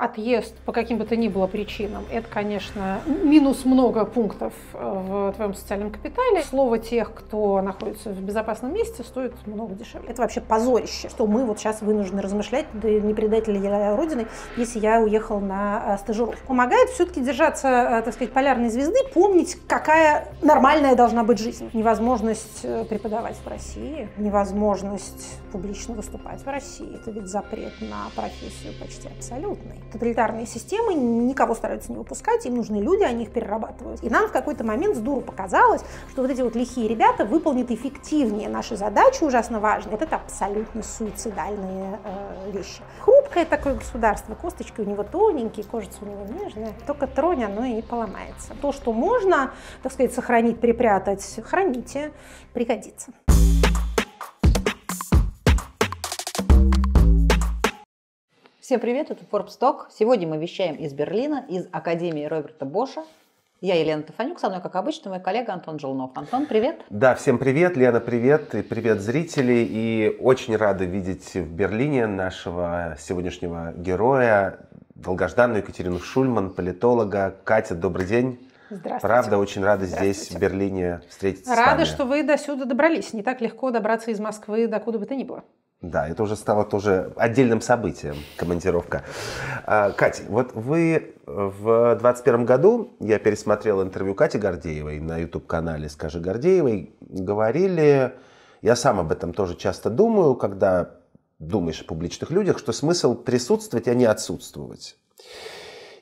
отъезд по каким бы то ни было причинам, это, конечно, минус много пунктов э, в твоем социальном капитале. Слово тех, кто находится в безопасном месте, стоит много дешевле. Это вообще позорище, что мы вот сейчас вынуждены размышлять, да не предатель я Родины, если я уехал на э, стажировку. Помогает все-таки держаться, э, так сказать, полярной звезды, помнить, какая нормальная должна быть жизнь. Невозможность преподавать в России, невозможность публично выступать в России. Это ведь запрет на профессию почти абсолютный тоталитарные системы никого стараются не выпускать, им нужны люди, они их перерабатывают. И нам в какой-то момент с дуру показалось, что вот эти вот лихие ребята выполнят эффективнее наши задачи, ужасно важные. Вот это абсолютно суицидальные э, вещи. Хрупкое такое государство, косточки у него тоненькие, кожица у него нежная, только тронь оно и поломается. То, что можно, так сказать, сохранить, припрятать, храните, пригодится. Всем привет, это Forbes Talk. Сегодня мы вещаем из Берлина, из Академии Роберта Боша. Я Елена Тафанюк, со мной, как обычно, мой коллега Антон Желнов. Антон, привет. Да, всем привет, Лена, привет, и привет, зрители. И очень рады видеть в Берлине нашего сегодняшнего героя, долгожданную Екатерину Шульман, политолога. Катя, добрый день. Здравствуйте. Правда, очень рада здесь, в Берлине, встретиться рада, с вами. Рада, что вы до сюда добрались. Не так легко добраться из Москвы, куда бы то ни было. Да, это уже стало тоже отдельным событием, командировка. А, Катя, вот вы э, в 2021 году, я пересмотрел интервью Кати Гордеевой на YouTube-канале «Скажи Гордеевой», говорили, я сам об этом тоже часто думаю, когда думаешь о публичных людях, что смысл присутствовать, а не отсутствовать.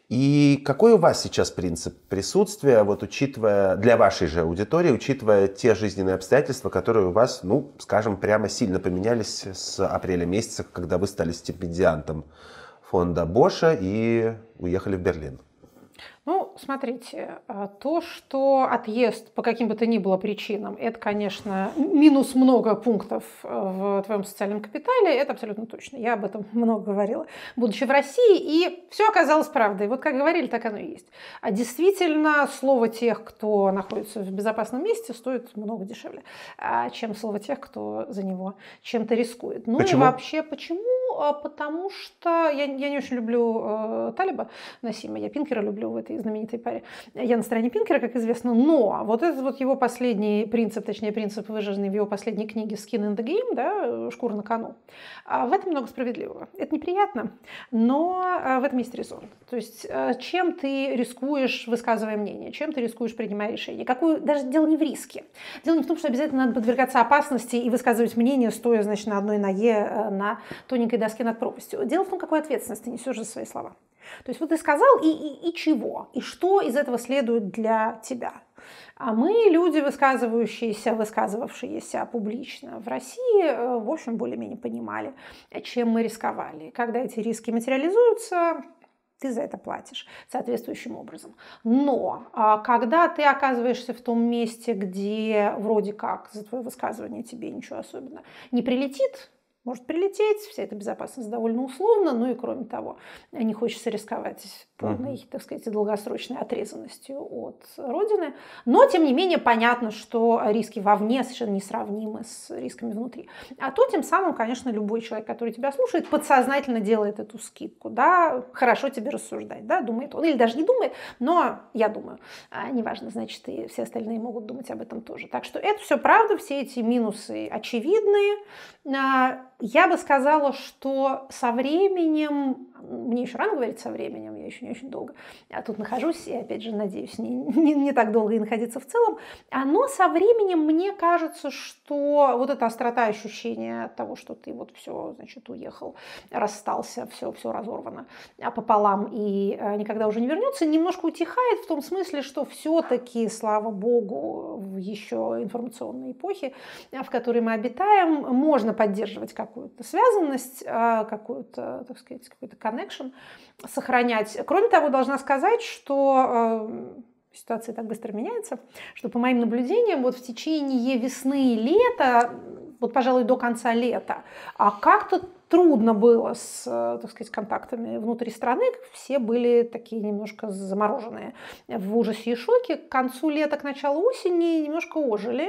И какой у вас сейчас принцип присутствия, вот учитывая для вашей же аудитории, учитывая те жизненные обстоятельства, которые у вас, ну, скажем, прямо сильно поменялись с апреля месяца, когда вы стали стипендиантом фонда Боша и уехали в Берлин? Ну, смотрите, а, то, что отъезд по каким бы то ни было причинам, это, конечно, минус много пунктов э, в твоем социальном капитале, это абсолютно точно. Я об этом много говорила, будучи в России, и все оказалось правдой. Вот как говорили, так оно и есть. А действительно, слово тех, кто находится в безопасном месте, стоит много дешевле, а, чем слово тех, кто за него чем-то рискует. Ну почему? и вообще, почему? А, потому что я, я не очень люблю э, Талиба Насима, я Пинкера люблю в этой этой знаменитой паре я на стороне Пинкера, как известно, но вот этот вот его последний принцип, точнее принцип, выраженный в его последней книге «Skin in the Game», да, «Шкура на кону», а, в этом много справедливого. Это неприятно, но а, в этом есть резон. То есть а, чем ты рискуешь, высказывая мнение, чем ты рискуешь, принимая решение, какую, даже дело не в риске. Дело не в том, что обязательно надо подвергаться опасности и высказывать мнение, стоя, значит, на одной ноге э, на тоненькой доске над пропастью. Дело в том, какую ответственность ты несешь за свои слова. То есть вот ты сказал и, и, и чего, и что из этого следует для тебя. А мы, люди, высказывающиеся, высказывавшиеся публично в России, э, в общем, более-менее понимали, чем мы рисковали. Когда эти риски материализуются, ты за это платишь соответствующим образом. Но а, когда ты оказываешься в том месте, где вроде как за твое высказывание тебе ничего особенного не прилетит, может прилететь, вся эта безопасность довольно условна, ну и кроме того, не хочется рисковать полной, uh-huh. так сказать, долгосрочной отрезанностью от Родины. Но, тем не менее, понятно, что риски вовне совершенно несравнимы с рисками внутри. А то, тем самым, конечно, любой человек, который тебя слушает, подсознательно делает эту скидку, да, хорошо тебе рассуждать, да, думает он, или даже не думает, но я думаю, а неважно, значит, и все остальные могут думать об этом тоже. Так что это все правда, все эти минусы очевидные, а, я бы сказала, что со временем мне еще рано говорить со временем, я еще не очень долго а тут нахожусь, и опять же, надеюсь, не, не, не так долго и находиться в целом, а, но со временем мне кажется, что вот эта острота ощущения того, что ты вот все, значит, уехал, расстался, все, все разорвано пополам и э, никогда уже не вернется, немножко утихает в том смысле, что все-таки, слава богу, в еще информационной эпохе, э, в которой мы обитаем, можно поддерживать какую-то связанность, э, какую-то, так сказать, какой-то connection сохранять. Кроме того, должна сказать, что э, ситуация так быстро меняется, что по моим наблюдениям вот в течение весны и лета вот, пожалуй, до конца лета, а как-то трудно было с, так сказать, контактами внутри страны, все были такие немножко замороженные. В ужасе и шоке к концу лета, к началу осени немножко ожили,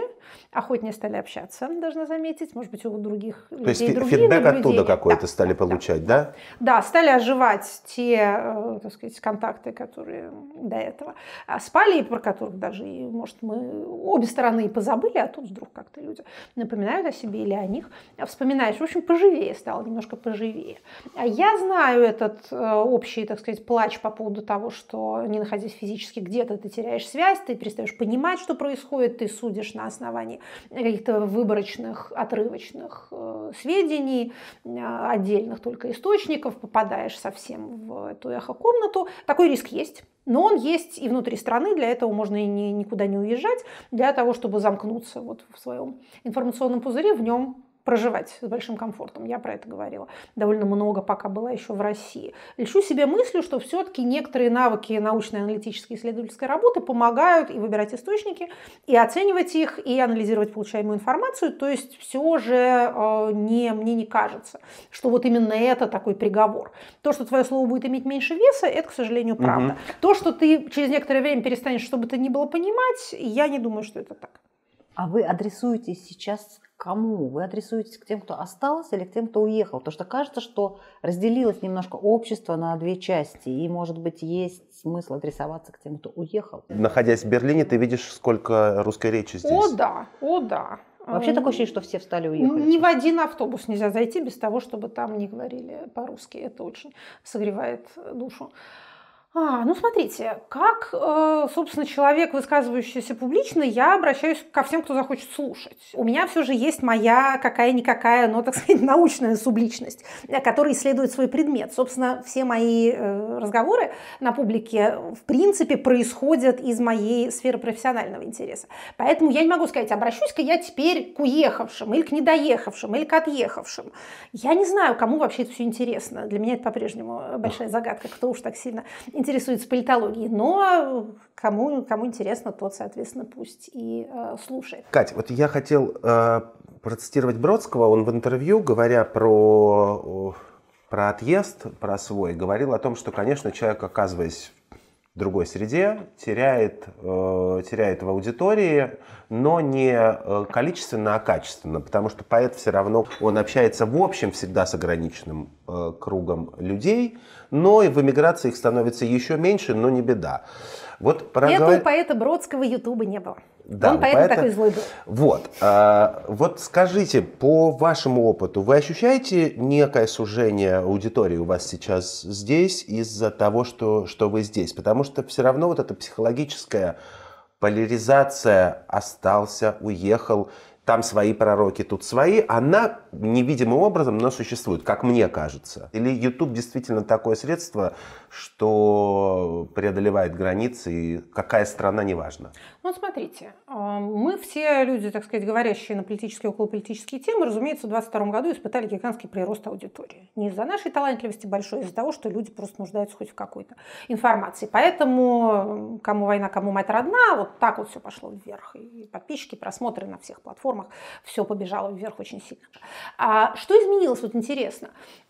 охотнее стали общаться, должна заметить, может быть, у других То людей есть другие фидбэк наблюдения. оттуда какой-то да, стали получать, да, да? Да, стали оживать те, э, так сказать, контакты, которые до этого а спали, и про которых даже, может, мы обе стороны и позабыли, а тут вдруг как-то люди напоминают о себе или о них, вспоминаешь. В общем, поживее стало немножко поживее. А я знаю этот э, общий, так сказать, плач по поводу того, что не находясь физически где-то, ты теряешь связь, ты перестаешь понимать, что происходит, ты судишь на основании каких-то выборочных, отрывочных э, сведений, э, отдельных только источников, попадаешь совсем в эту эхо-комнату. Такой риск есть. Но он есть и внутри страны, для этого можно и ни, никуда не уезжать, для того, чтобы замкнуться вот в своем информационном пузыре, в нем проживать с большим комфортом. Я про это говорила довольно много, пока была еще в России. Лечу себе мыслью, что все-таки некоторые навыки научной аналитической исследовательской работы помогают и выбирать источники, и оценивать их, и анализировать получаемую информацию. То есть все же э, не, мне не кажется, что вот именно это такой приговор. То, что твое слово будет иметь меньше веса, это, к сожалению, правда. Угу. То, что ты через некоторое время перестанешь, чтобы это ни было понимать, я не думаю, что это так. А вы адресуетесь сейчас кому? Вы адресуетесь к тем, кто остался или к тем, кто уехал? Потому что кажется, что разделилось немножко общество на две части, и, может быть, есть смысл адресоваться к тем, кто уехал. Находясь в Берлине, ты видишь, сколько русской речи здесь. О да, о да. Вообще эм, такое ощущение, что все встали и уехали. Ни в один автобус нельзя зайти без того, чтобы там не говорили по-русски. Это очень согревает душу. А, ну, смотрите, как, э, собственно, человек, высказывающийся публично, я обращаюсь ко всем, кто захочет слушать. У меня все же есть моя какая-никакая, но, ну, так сказать, научная субличность, э, которая исследует свой предмет. Собственно, все мои э, разговоры на публике, в принципе, происходят из моей сферы профессионального интереса. Поэтому я не могу сказать, обращусь-ка я теперь к уехавшим, или к недоехавшим, или к отъехавшим. Я не знаю, кому вообще это все интересно. Для меня это по-прежнему большая загадка, кто уж так сильно интересуется политологией, но э, кому, кому интересно, тот, соответственно, пусть и э, слушает. Катя, вот я хотел э, процитировать Бродского, он в интервью, говоря про, про отъезд, про свой, говорил о том, что, конечно, человек, оказываясь другой среде, теряет, э, теряет в аудитории, но не э, количественно, а качественно, потому что поэт все равно, он общается в общем всегда с ограниченным э, кругом людей, но и в эмиграции их становится еще меньше, но не беда. Вот проговор... Этого поэта Бродского Ютуба не было. Да, он поэтому, поэтому такой злой был. Вот, а, вот скажите, по вашему опыту, вы ощущаете некое сужение аудитории у вас сейчас здесь из-за того, что, что вы здесь? Потому что все равно вот эта психологическая поляризация остался, уехал, там свои пророки, тут свои, она невидимым образом, но существует, как мне кажется. Или YouTube действительно такое средство, что преодолевает границы, и какая страна, неважно. Вот смотрите, а, мы все люди, так сказать, говорящие на политические и околополитические темы, разумеется, в 2022 году испытали гигантский прирост аудитории. Не из-за нашей талантливости большой, а из-за того, что люди просто нуждаются хоть в какой-то информации. Поэтому кому война, кому мать родна, вот так вот все пошло вверх. И подписчики, просмотры на всех платформах, все побежало вверх очень сильно. А что изменилось, вот интересно.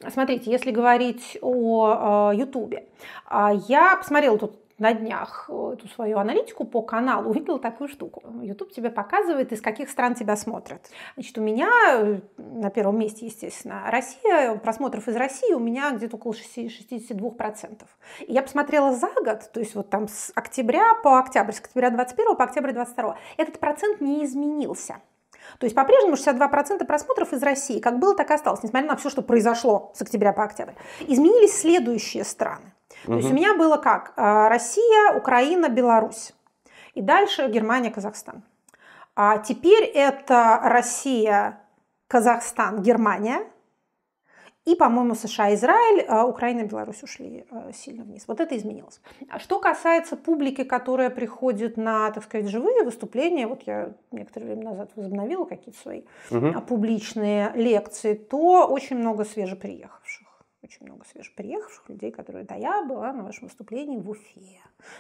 Смотрите, если говорить о а, Ютубе, а, я посмотрела тут на днях э, эту свою аналитику по каналу увидела такую штуку. YouTube тебе показывает, из каких стран тебя смотрят. Значит, у меня э, на первом месте, естественно, Россия, просмотров из России у меня где-то около 62%. И я посмотрела за год, то есть вот там с октября по октябрь, с октября 21 по октябрь 22, этот процент не изменился. То есть по-прежнему 62% просмотров из России, как было, так и осталось, несмотря на все, что произошло с октября по октябрь. Изменились следующие страны. Угу. То есть у меня было как? А, Россия, Украина, Беларусь. И дальше Германия, Казахстан. А теперь это Россия, Казахстан, Германия. И, по-моему, США, Израиль, а Украина, Беларусь ушли а, сильно вниз. Вот это изменилось. Что касается публики, которая приходит на, так сказать, живые выступления, вот я некоторое время назад возобновила какие-то свои угу. публичные лекции, то очень много свежеприехавших очень много свежеприехавших людей, которые, да, я была на вашем выступлении в Уфе,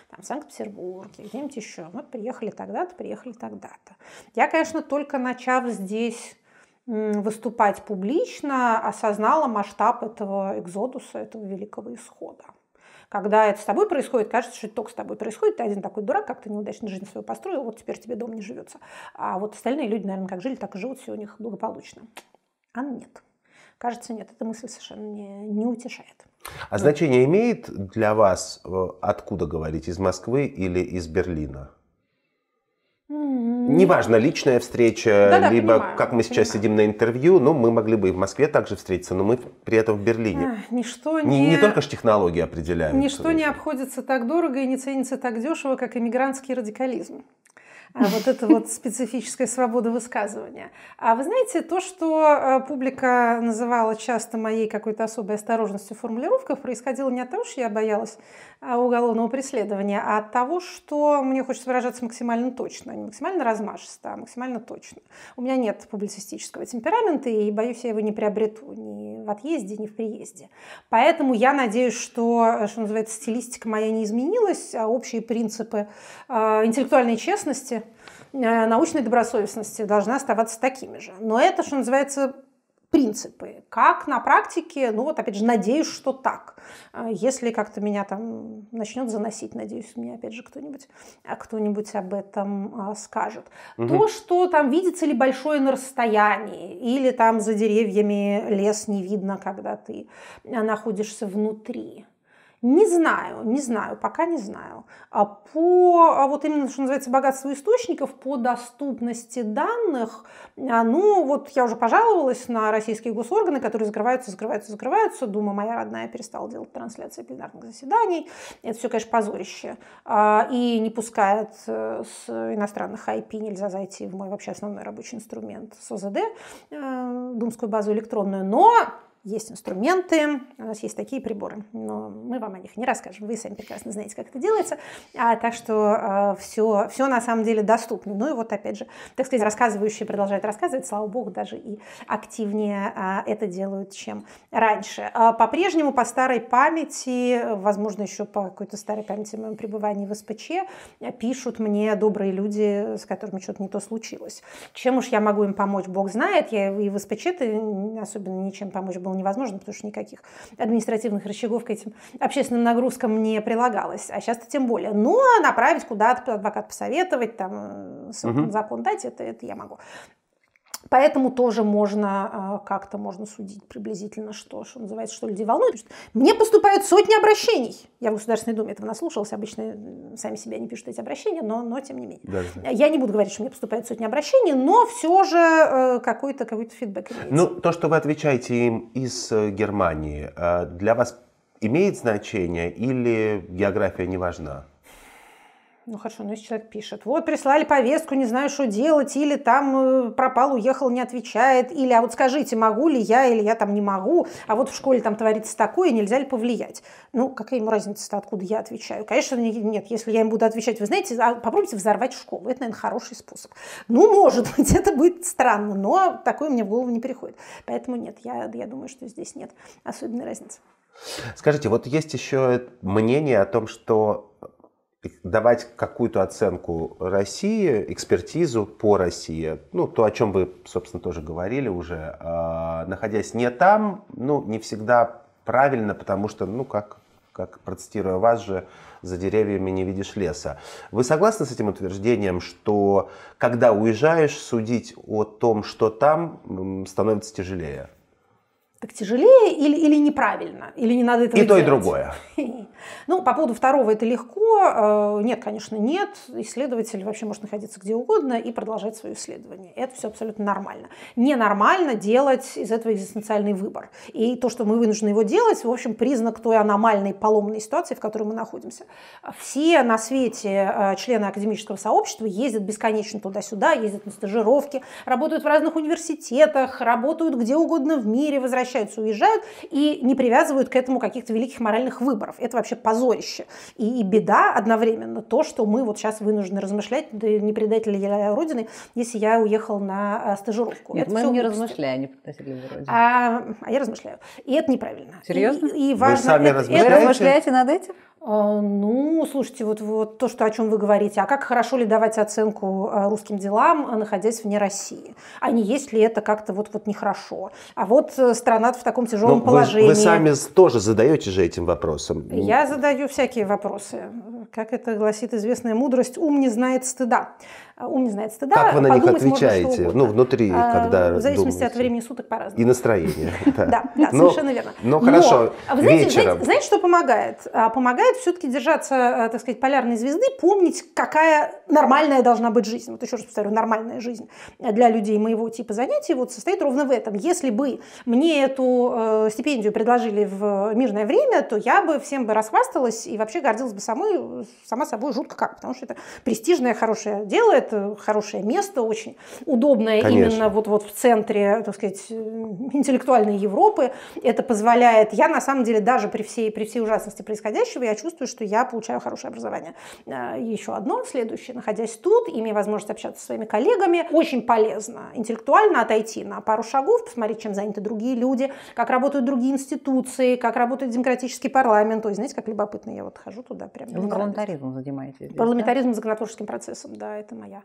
там, в Санкт-Петербурге, где-нибудь еще. Вот приехали тогда-то, приехали тогда-то. Я, конечно, только начав здесь выступать публично, осознала масштаб этого экзодуса, этого великого исхода. Когда это с тобой происходит, кажется, что это только с тобой происходит. Ты один такой дурак, как то неудачно жизнь свою построил, вот теперь тебе дом не живется. А вот остальные люди, наверное, как жили, так и живут, все у них благополучно. А нет. Кажется, нет, эта мысль совершенно не, не утешает. А ну. значение имеет для вас, э, откуда говорить, из Москвы или из Берлина? Неважно, личная встреча, Да-да, либо понимаю, как мы сейчас понимаю. сидим на интервью, но ну, мы могли бы и в Москве также встретиться, но мы при этом в Берлине. А, ничто не, не, не только же технологии определяют. Ничто не обходится так дорого и не ценится так дешево, как иммигрантский радикализм. А вот эта вот специфическая свобода высказывания. А вы знаете, то, что э, публика называла часто моей какой-то особой осторожностью в формулировках, происходило не от того, что я боялась э, уголовного преследования, а от того, что мне хочется выражаться максимально точно, не максимально размашисто, а максимально точно. У меня нет публицистического темперамента, и, боюсь, я его не приобрету ни в отъезде, ни в приезде. Поэтому я надеюсь, что, э, что называется, стилистика моя не изменилась, а общие принципы интеллектуальной честности Э, научной добросовестности должны оставаться такими же. Но это, что называется, принципы. Как на практике, ну вот опять же, надеюсь, что так. Э, если как-то меня там начнет заносить, надеюсь, мне опять же кто-нибудь э, кто-нибудь об этом скажет. Угу. То, что там видится ли большое на расстоянии, или там за деревьями лес не видно, когда ты находишься внутри. Не знаю, не знаю, пока не знаю. А По а вот именно, что называется, богатству источников, по доступности данных, а, ну вот я уже пожаловалась на российские госорганы, которые закрываются, закрываются, закрываются. Дума моя родная перестала делать трансляции пленарных заседаний. Это все, конечно, позорище. А, и не пускает э, с иностранных IP, нельзя зайти в мой вообще основной рабочий инструмент с ОЗД, э, думскую базу электронную. Но есть инструменты, у нас есть такие приборы, но мы вам о них не расскажем, вы сами прекрасно знаете, как это делается, а, так что а, все, все на самом деле доступно. Ну и вот опять же, так сказать, рассказывающие продолжают рассказывать, слава богу, даже и активнее а, это делают, чем раньше. А, по-прежнему по старой памяти, возможно, еще по какой-то старой памяти моем пребывании в СПЧ, пишут мне добрые люди, с которыми что-то не то случилось. Чем уж я могу им помочь, бог знает, я и в СПЧ-то особенно ничем помочь был невозможно, потому что никаких административных рычагов к этим общественным нагрузкам не прилагалось, а сейчас-то тем более. Но направить куда-то, адвокат посоветовать, там, угу. закон дать, это, это я могу. Поэтому тоже можно а, как-то можно судить приблизительно, что, что называется, что люди волнуют Мне поступают сотни обращений. Я в Государственной Думе этого наслушалась. Обычно сами себя не пишут эти обращения, но, но тем не менее. Даже. Я не буду говорить, что мне поступают сотни обращений, но все же э, какой-то какой фидбэк имеется. Ну, то, что вы отвечаете им из э, Германии, э, для вас имеет значение или география не важна? Ну хорошо, но ну, если человек пишет, вот прислали повестку, не знаю, что делать, или там э, пропал, уехал, не отвечает, или а вот скажите, могу ли я, или я там не могу, а вот в школе там творится такое, нельзя ли повлиять? Ну, какая ему разница-то, откуда я отвечаю? Конечно, нет, если я им буду отвечать, вы знаете, а попробуйте взорвать школу, это, наверное, хороший способ. Ну, может быть, это будет странно, но такое мне в голову не приходит. Поэтому нет, я, я думаю, что здесь нет особенной разницы. Скажите, вот есть еще мнение о том, что давать какую-то оценку России, экспертизу по России, ну, то, о чем вы, собственно, тоже говорили уже, э, находясь не там, ну, не всегда правильно, потому что, ну, как, как процитируя вас же, за деревьями не видишь леса. Вы согласны с этим утверждением, что когда уезжаешь, судить о том, что там, становится тяжелее? Так тяжелее или, или неправильно? Или не надо этого И делать? то, и другое. Ну, по поводу второго это легко. Э, нет, конечно, нет. Исследователь вообще может находиться где угодно и продолжать свое исследование. Это все абсолютно нормально. Ненормально делать из этого экзистенциальный выбор. И то, что мы вынуждены его делать, в общем, признак той аномальной поломной ситуации, в которой мы находимся. Все на свете э, члены академического сообщества ездят бесконечно туда-сюда, ездят на стажировки, работают в разных университетах, работают где угодно в мире, возвращаются возвращаются, уезжают и не привязывают к этому каких-то великих моральных выборов. Это вообще позорище. И, и беда одновременно то, что мы вот сейчас вынуждены размышлять, да не предатель я Родины, если я уехал на а, стажировку. Нет, это мы не размышляем, не предатели Родины. А, а я размышляю. И это неправильно. Серьезно? И, и важно, Вы сами это, размышляете? Это... Вы размышляете над этим? А, ну, слушайте, вот, вот то, что, о чем вы говорите, а как хорошо ли давать оценку а, русским делам, а, находясь вне России? А не есть ли это как-то вот, вот нехорошо? А вот э, страна в таком тяжелом Но ну, положении. Вы, вы сами тоже задаете же этим вопросом. Я задаю всякие вопросы. Как это гласит известная мудрость, ум не знает стыда. А, ум не знает стыда. Как вы на них отвечаете? Ну, внутри, а, когда В зависимости думаете. от времени суток по-разному. И настроения. Да, совершенно верно. Ну, хорошо, а вечером. Знаете, что помогает? Помогает все-таки держаться, так сказать, полярной звезды, помнить, какая нормальная должна быть жизнь. Вот еще раз повторю, нормальная жизнь для людей моего типа занятий вот состоит ровно в этом. Если бы мне эту э, стипендию предложили в мирное время, то я бы всем бы расхвасталась и вообще гордилась бы самой, сама собой жутко как, потому что это престижное, хорошее дело, это хорошее место, очень удобное Конечно. именно вот, вот в центре, так сказать, интеллектуальной Европы. Это позволяет, я на самом деле даже при всей, при всей ужасности происходящего, я чувствую, что я получаю хорошее образование. Э, Еще одно, следующее, находясь тут, имея возможность общаться со своими коллегами, очень полезно интеллектуально отойти на пару шагов, посмотреть, чем заняты другие люди, как работают другие институции, как работает демократический парламент. Ой, знаете, как любопытно, я вот хожу туда прям. Вы парламентаризмом занимаетесь? Здесь, парламентаризм да? законотворческим процессом, да, это моя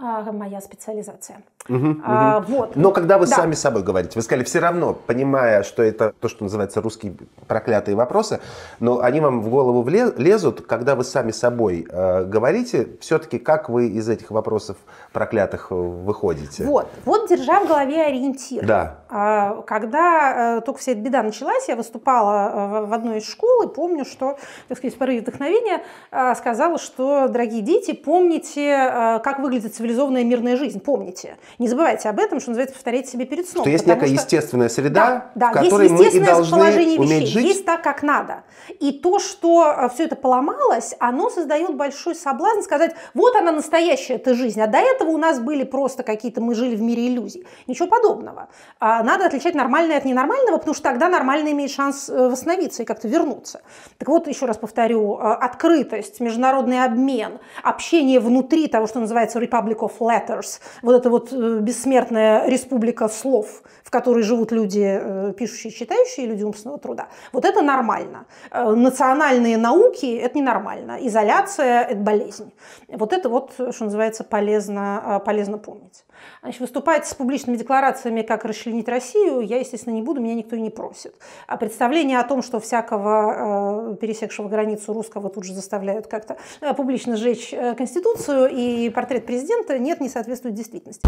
а, моя, специализация. Угу, а, угу. Вот. Но когда вы да. сами собой говорите, вы сказали, все равно, понимая, что это то, что называется русские проклятые вопросы, но они вам в голову лезут, когда вы сами собой э, говорите, все-таки как вы из этих вопросов проклятых э, выходите? Вот, вот держа в голове ориентир. Да. А когда э, только вся эта беда началась, я выступала э, в одной из школ и помню, что, так сказать, в порыве вдохновения э, сказала, что, дорогие дети, помните, как выглядит цивилизованная мирная жизнь, помните. Не забывайте об этом, что называется, повторять себе перед сном. Что есть некая что... естественная среда, да, да, в которой мы и должны уметь вещей, жить. Есть так, как надо. И то, что все это поломалось, оно создает большой соблазн сказать, вот она настоящая эта жизнь, а до этого у нас были просто какие-то, мы жили в мире иллюзий. Ничего подобного. А а надо отличать нормальное от ненормального, потому что тогда нормальный имеет шанс э, восстановиться и как-то вернуться. Так вот, еще раз повторю, э, открытость, международный обмен, общение внутри того, что называется Republic of Letters, вот эта вот э, бессмертная республика слов, в которой живут люди, пишущие, читающие, люди умственного труда, вот это нормально. Национальные науки – это ненормально. Изоляция – это болезнь. Вот это вот, что называется, полезно, полезно помнить. Значит, выступать с публичными декларациями, как расчленить Россию, я, естественно, не буду, меня никто и не просит. А представление о том, что всякого э, пересекшего границу русского тут же заставляют как-то э, публично сжечь э, Конституцию и портрет президента, нет, не соответствует действительности.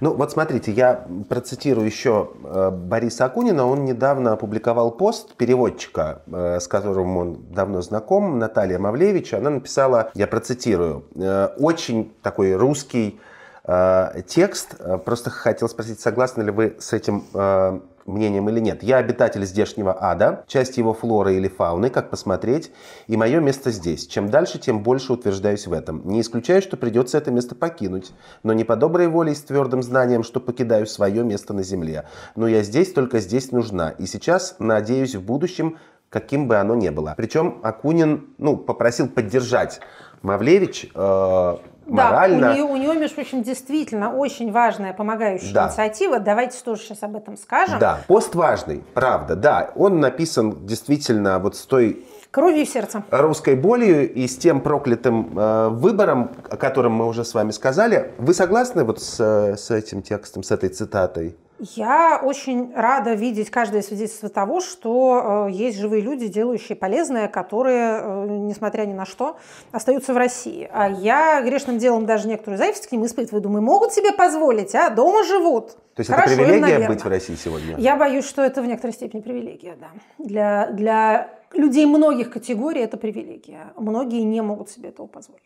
Ну вот смотрите, я процитирую еще э, Бориса Акунина. Он недавно опубликовал пост переводчика, э, с которым он давно знаком, Наталья Мавлевич. Она написала, я процитирую, «Э, очень такой русский Э, текст. Э, просто хотел спросить, согласны ли вы с этим э, мнением или нет. Я обитатель здешнего ада, часть его флоры или фауны, как посмотреть, и мое место здесь. Чем дальше, тем больше утверждаюсь в этом. Не исключаю, что придется это место покинуть, но не по доброй воле и с твердым знанием, что покидаю свое место на земле. Но я здесь, только здесь нужна. И сейчас, надеюсь, в будущем каким бы оно ни было. Причем Акунин ну, попросил поддержать Мавлевич э, да, морально. У нее, у нее, между прочим, действительно очень важная помогающая да. инициатива. Давайте тоже сейчас об этом скажем. Да, пост важный, правда, да. Он написан действительно вот с той кровью и сердцем. Русской болью и с тем проклятым э, выбором, о котором мы уже с вами сказали. Вы согласны вот с, э, с этим текстом, с этой цитатой? Я очень рада видеть каждое свидетельство того, что э, есть живые люди, делающие полезное, которые, э, несмотря ни на что, остаются в России. А я грешным делом даже некоторую зависть к ним испытываю. Думаю, могут себе позволить, а дома живут. То есть Хорошо, это привилегия им, быть в России сегодня? Я боюсь, что это в некоторой степени привилегия, да. Для, для людей многих категорий это привилегия. Многие не могут себе этого позволить.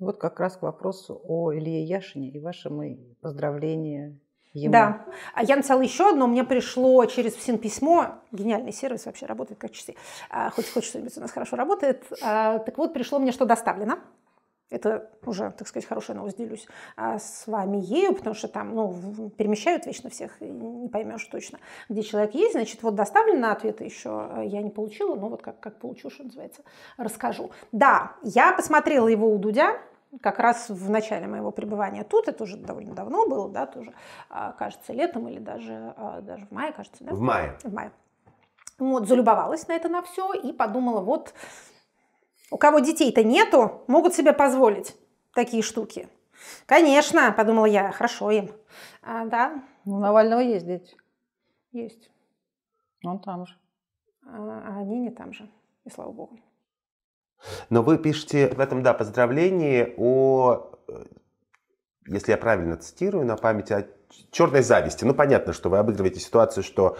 Вот как раз к вопросу о Илье Яшине и вашему поздравлении ему. Да. А я написала еще одно, мне пришло через ВСИН письмо, гениальный сервис вообще, работает как часы, а, хоть хоть что-нибудь у нас хорошо работает. А, так вот, пришло мне, что доставлено. Это уже, так сказать, хорошая новость, делюсь а с вами ею, потому что там, ну, перемещают вечно всех, и не поймешь точно, где человек есть. Значит, вот доставлено ответы еще а, я не получила, но вот как, как получу, что называется, расскажу. Да, я посмотрела его у Дудя, как раз в начале моего пребывания тут, это уже довольно давно было, да, тоже, а, кажется, летом или даже, а, даже в мае, кажется, да? В мае. В мае. Вот, залюбовалась на это на все и подумала, вот, у кого детей-то нету, могут себе позволить такие штуки. Конечно, подумала я, хорошо им. А, да. Ну, у Навального есть дети. Есть. Он там же. А, а они не там же, и слава богу. Но вы пишете в этом, да, поздравлении о, э, если я правильно цитирую, на память о черной зависти. Ну, понятно, что вы обыгрываете ситуацию, что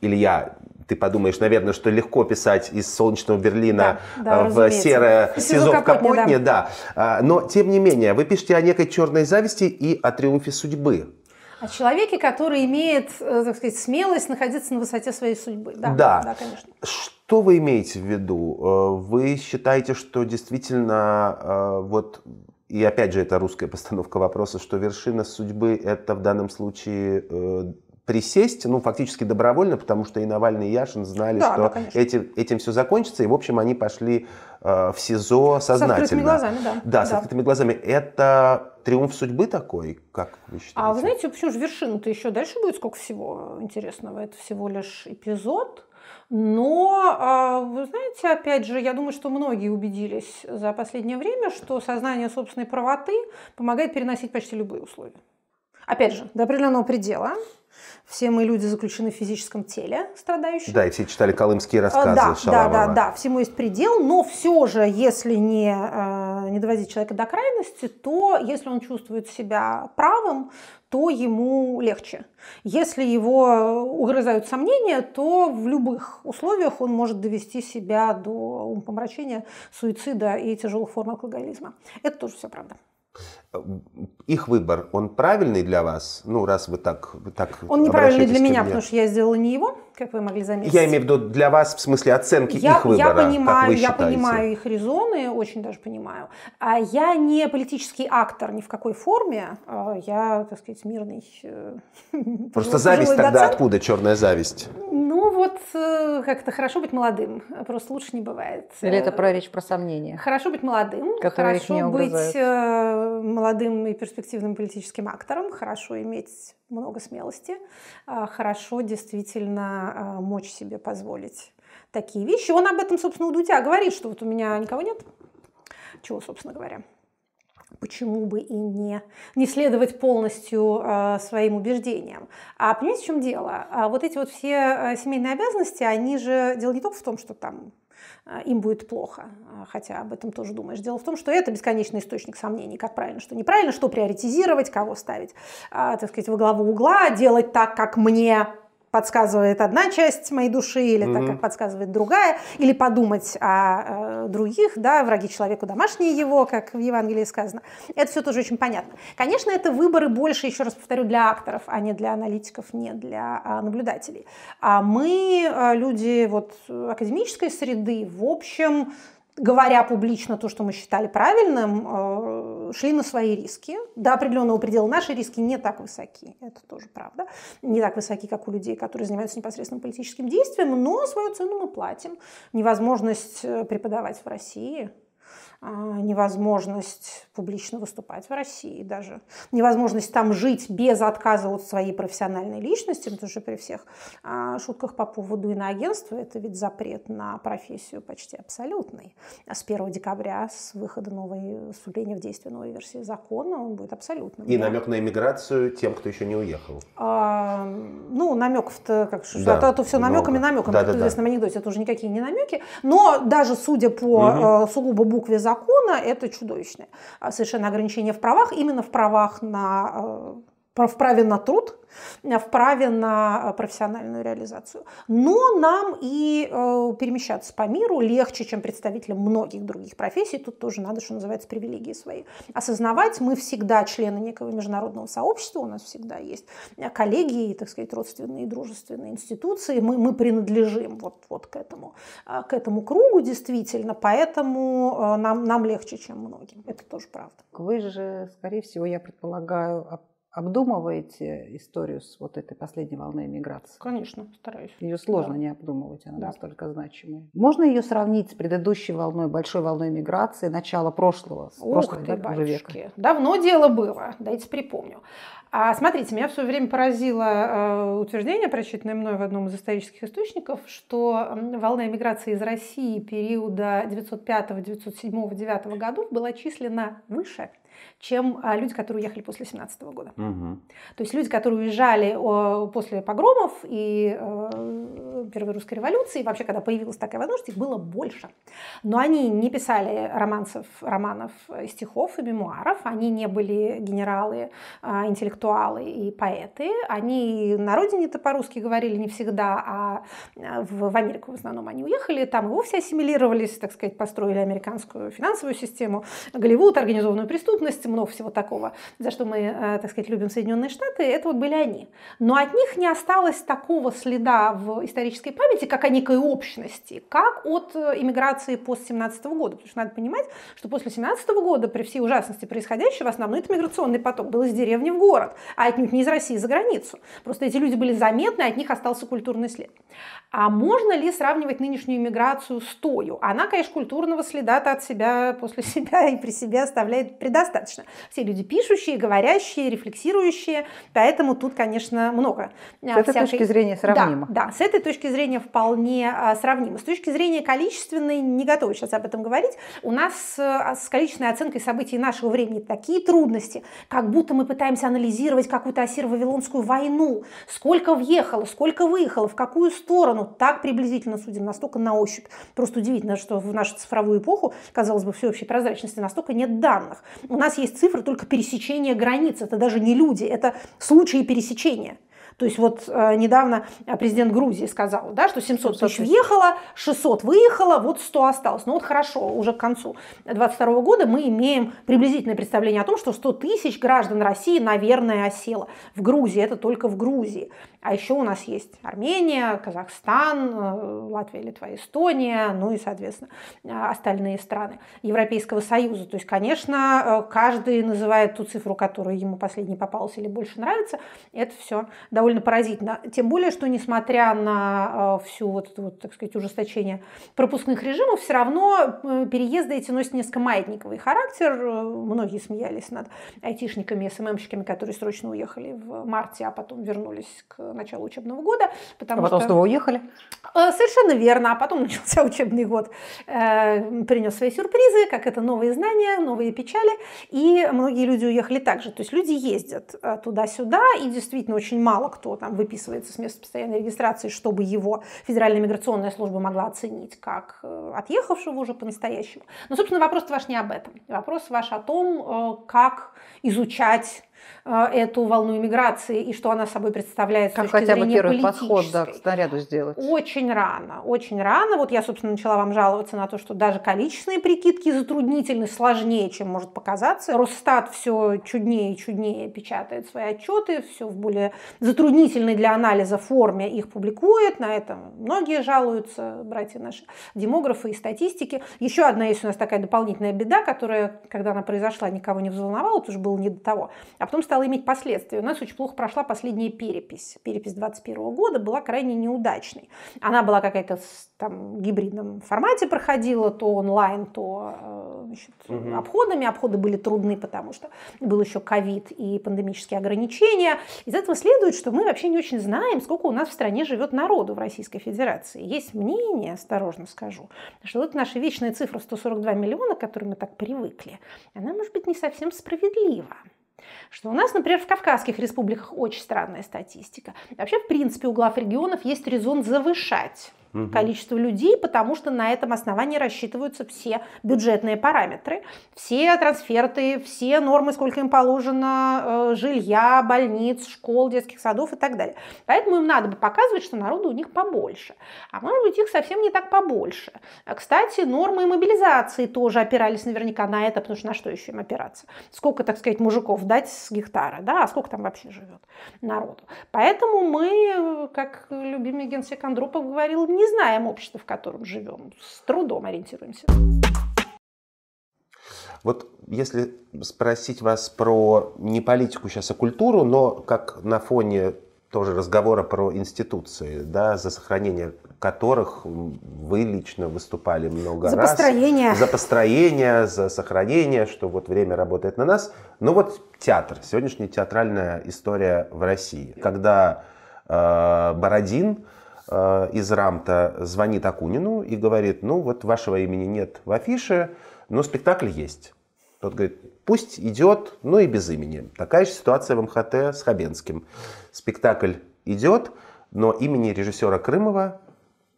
Илья, ты подумаешь, наверное, что легко писать из солнечного Берлина да, да, э, в серое сезон в Капотне, да. да. А, но, тем не менее, вы пишете о некой черной зависти и о триумфе судьбы. О человеке, который имеет, э, так сказать, смелость находиться на высоте своей судьбы. Да, да. да конечно. Что вы имеете в виду? Э, вы считаете, что действительно, э, вот, и опять же, это русская постановка вопроса, что вершина судьбы – это в данном случае э, присесть, ну, фактически добровольно, потому что и Навальный, и Яшин знали, да, что да, этим, этим все закончится, и, в общем, они пошли э, в СИЗО сознательно. С открытыми глазами, да. Да, да. с открытыми глазами. Это триумф судьбы такой, как вы считаете? А вы знаете, почему же вершина-то еще дальше будет сколько всего интересного? Это всего лишь эпизод – но, а, вы знаете, опять же, я думаю, что многие убедились за последнее время, что сознание собственной правоты помогает переносить почти любые условия. Опять же, до определенного предела. Все мы люди заключены в физическом теле, страдающие. Да, и все читали колымские рассказы. А, да, да, да, да, всему есть предел, но все же, если не, а, не доводить человека до крайности, то если он чувствует себя правым, то ему легче. Если его э, угрызают сомнения, то в любых условиях он может довести себя до умопомрачения, суицида и тяжелых форм алкоголизма. Это тоже все правда. Э, их выбор, он правильный для вас? Ну, раз вы так, так Он неправильный для меня, потому что я сделала не его, как вы могли заметить. Я имею в виду для вас в смысле оценки я, их выбора. Я понимаю, я понимаю их резоны, очень даже понимаю. а Я не политический актор ни в какой форме. А я, так сказать, мирный. Э, Просто зависть тогда доцент. откуда черная зависть? Ну вот, э, как-то хорошо быть молодым, просто лучше не бывает. Или это э, про речь про сомнения? Хорошо быть молодым, хорошо быть э, молодым и перспективным политическим актором, хорошо иметь много смелости, хорошо действительно мочь себе позволить такие вещи. Он об этом, собственно, у Дудя говорит, что вот у меня никого нет. Чего, собственно говоря почему бы и не, не следовать полностью э, своим убеждениям. А понимаете, в чем дело? А вот эти вот все э, семейные обязанности, они же дело не только в том, что там э, им будет плохо, а, хотя об этом тоже думаешь. Дело в том, что это бесконечный источник сомнений, как правильно, что неправильно, что приоритизировать, кого ставить, а, так сказать, во главу угла, делать так, как мне подсказывает одна часть моей души, или mm-hmm. так, как подсказывает другая, или подумать о э, других, да, враги человеку домашние его, как в Евангелии сказано. Это все тоже очень понятно. Конечно, это выборы больше, еще раз повторю, для акторов, а не для аналитиков, не для а, наблюдателей. А мы, а, люди вот э, академической среды, в общем, говоря публично то, что мы считали правильным, э, шли на свои риски. До определенного предела наши риски не так высоки, это тоже правда, не так высоки, как у людей, которые занимаются непосредственным политическим действием, но свою цену мы платим. Невозможность э, преподавать в России – а, невозможность публично выступать в России даже, невозможность там жить без отказа от своей профессиональной личности, потому что при всех а, шутках по поводу иноагентства это ведь запрет на профессию почти абсолютный. с 1 декабря, с выхода новой, вступления в действие новой версии закона, он будет абсолютным. И намек на иммиграцию тем, кто еще не уехал. А, ну, намеков-то, как да, а то, а то все намеками, намеками, да, да, да. анекдоте, это уже никакие не намеки. Но даже судя по угу. сугубо букве закона это чудовищное а, совершенно ограничение в правах, именно в правах на э, в праве на труд, э, в праве на э, профессиональную реализацию. Но нам и э, перемещаться по миру легче, чем представителям многих других профессий. Тут тоже надо, что называется, привилегии свои. Осознавать мы всегда члены некого международного сообщества, у нас всегда есть коллеги так сказать, родственные и дружественные институции. Мы, мы принадлежим вот, вот к, этому, к этому кругу действительно, поэтому нам, нам легче, чем многим. Это тоже правда. Вы же, скорее всего, я предполагаю, а обдумываете историю с вот этой последней волной миграции? Конечно, стараюсь. Ее сложно да. не обдумывать, она да. настолько значимая. Можно ее сравнить с предыдущей волной, большой волной миграции начала прошлого, Ух прошлого ты, века, века? Давно дело было, дайте припомню. А смотрите, меня все время поразило э, утверждение, прочитанное мной в одном из исторических источников, что волна миграции из России периода 905, 907, 909 годов была числена выше, чем а, люди, которые уехали после 17 года. Угу. То есть люди, которые уезжали после погромов и э, Первой русской революции, вообще, когда появилась такая возможность, их было больше. Но они не писали романцев, романов, э, стихов и мемуаров, они не были генералы, а, интеллектуалы и поэты, они на родине-то по-русски говорили не всегда, а э, в Америку в основном они уехали, там и вовсе ассимилировались, так сказать, построили американскую финансовую систему, Голливуд, организованную преступность, допустим, много всего такого, за что мы, э, так сказать, любим Соединенные Штаты, это вот были они. Но от них не осталось такого следа в исторической памяти, как о некой общности, как от э, иммиграции после 17 года. Потому что надо понимать, что после 17 года, при всей ужасности происходящего, основной это миграционный поток был из деревни в город, а отнюдь не из России за границу. Просто эти люди были заметны, от них остался культурный след. А можно ли сравнивать нынешнюю иммиграцию с тою? Она, конечно, культурного следа от себя, после себя и при себе оставляет предостаточно конечно. Все люди пишущие, говорящие, рефлексирующие, поэтому тут, конечно, много. А, с этой всякой... точки зрения сравнимо. Да, да, с этой точки зрения вполне а, сравнимо. С точки зрения количественной, не готовы сейчас об этом говорить, у нас а, с количественной оценкой событий нашего времени такие трудности, как будто мы пытаемся анализировать какую-то Ассир-Вавилонскую войну, сколько въехало, сколько выехало, в какую сторону, так приблизительно судим, настолько на ощупь. Просто удивительно, что в нашу цифровую эпоху, казалось бы, всеобщей прозрачности настолько нет данных. У нас есть есть цифры только пересечения границ. Это даже не люди, это случаи пересечения. То есть вот э, недавно э, президент Грузии сказал, да, что 700 тысяч въехало, 600 выехало, вот 100 осталось. Ну вот хорошо, уже к концу 2022 года мы имеем приблизительное представление о том, что 100 тысяч граждан России, наверное, осело. В Грузии это только в Грузии. А еще у нас есть Армения, Казахстан, э, Латвия, Литва, Эстония, ну и, соответственно, остальные страны Европейского Союза. То есть, конечно, каждый называет ту цифру, которая ему последней попалась или больше нравится. Это все довольно довольно поразительно. Тем более, что несмотря на а, всю вот вот, так сказать, ужесточение пропускных режимов, все равно э, переезды эти носят несколько маятниковый характер. Э, многие смеялись над айтишниками и СММщиками, эм которые срочно уехали в марте, а потом вернулись к началу учебного года. Потому а потом что... снова уехали? Э, совершенно верно. А потом начался учебный год. Принес свои сюрпризы, как это новые знания, новые печали. И многие люди уехали также. То есть люди ездят туда-сюда, и действительно очень мало кто там выписывается с места постоянной регистрации, чтобы его Федеральная миграционная служба могла оценить как э, отъехавшего уже по-настоящему. Но, собственно, вопрос ваш не об этом. Вопрос ваш о том, э, как изучать Э, эту волну иммиграции и что она собой представляет как с точки хотя бы первый подход да, к снаряду сделать. Очень рано, очень рано. Вот я, собственно, начала вам жаловаться на то, что даже количественные прикидки затруднительны, сложнее, чем может показаться. Росстат все чуднее и чуднее печатает свои отчеты, все в более затруднительной для анализа форме их публикует. На этом многие жалуются, братья наши демографы и статистики. Еще одна есть у нас такая дополнительная беда, которая, когда она произошла, никого не взволновала, это уже было не до того. А потом стала иметь последствия. У нас очень плохо прошла последняя перепись. Перепись 2021 года была крайне неудачной. Она была какая-то там гибридном формате проходила, то онлайн, то э, значит, угу. обходами. Обходы были трудны, потому что был еще ковид и пандемические ограничения. Из этого следует, что мы вообще не очень знаем, сколько у нас в стране живет народу в Российской Федерации. Есть мнение, осторожно скажу, что вот наша вечная цифра 142 миллиона, к которой мы так привыкли, она может быть не совсем справедлива. Что у нас, например, в Кавказских республиках очень странная статистика. Вообще, в принципе, у глав регионов есть резон завышать угу. количество людей, потому что на этом основании рассчитываются все бюджетные параметры, все трансферты, все нормы, сколько им положено э, жилья, больниц, школ, детских садов и так далее. Поэтому им надо бы показывать, что народу у них побольше. А может быть, их совсем не так побольше. А, кстати, нормы мобилизации тоже опирались наверняка на это, потому что на что еще им опираться? Сколько, так сказать, мужиков дать с гектара, да, а сколько там вообще живет народу? Поэтому мы, э, как любимый генсек Андропов говорил, не знаем общество, в котором живем. С трудом ориентируемся. Вот если спросить вас про не политику сейчас, а культуру, но как на фоне тоже разговора про институции, да, за сохранение которых вы лично выступали много за раз. За построение. За построение, за сохранение, что вот время работает на нас. Ну вот театр, сегодняшняя театральная история в России. Когда э, Бородин Э, из Рамта звонит Акунину и говорит, ну вот вашего имени нет в афише, но спектакль есть. Тот говорит, пусть идет, но и без имени. Такая же ситуация в МХТ с Хабенским. Спектакль идет, но имени режиссера Крымова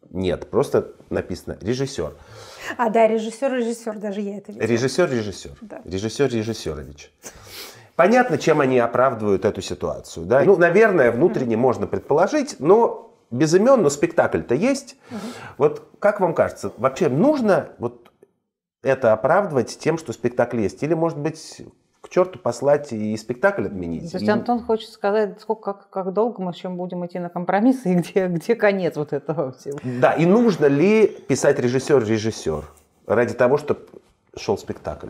нет. Просто написано режиссер. А, да, режиссер, режиссер, даже я это видела. Режиссер, режиссер. Да. Режиссер, режиссерович. Понятно, чем они оправдывают эту ситуацию. Да? Ну, наверное, внутренне можно предположить, но без имен, но спектакль-то есть. Угу. Вот как вам кажется, вообще нужно вот это оправдывать тем, что спектакль есть? Или, может быть, к черту послать и спектакль отменить. То есть Антон хочет сказать, сколько, как, как долго мы с чем будем идти на компромиссы и где, где конец вот этого всего. Да, и нужно ли писать режиссер-режиссер ради того, чтобы шел спектакль?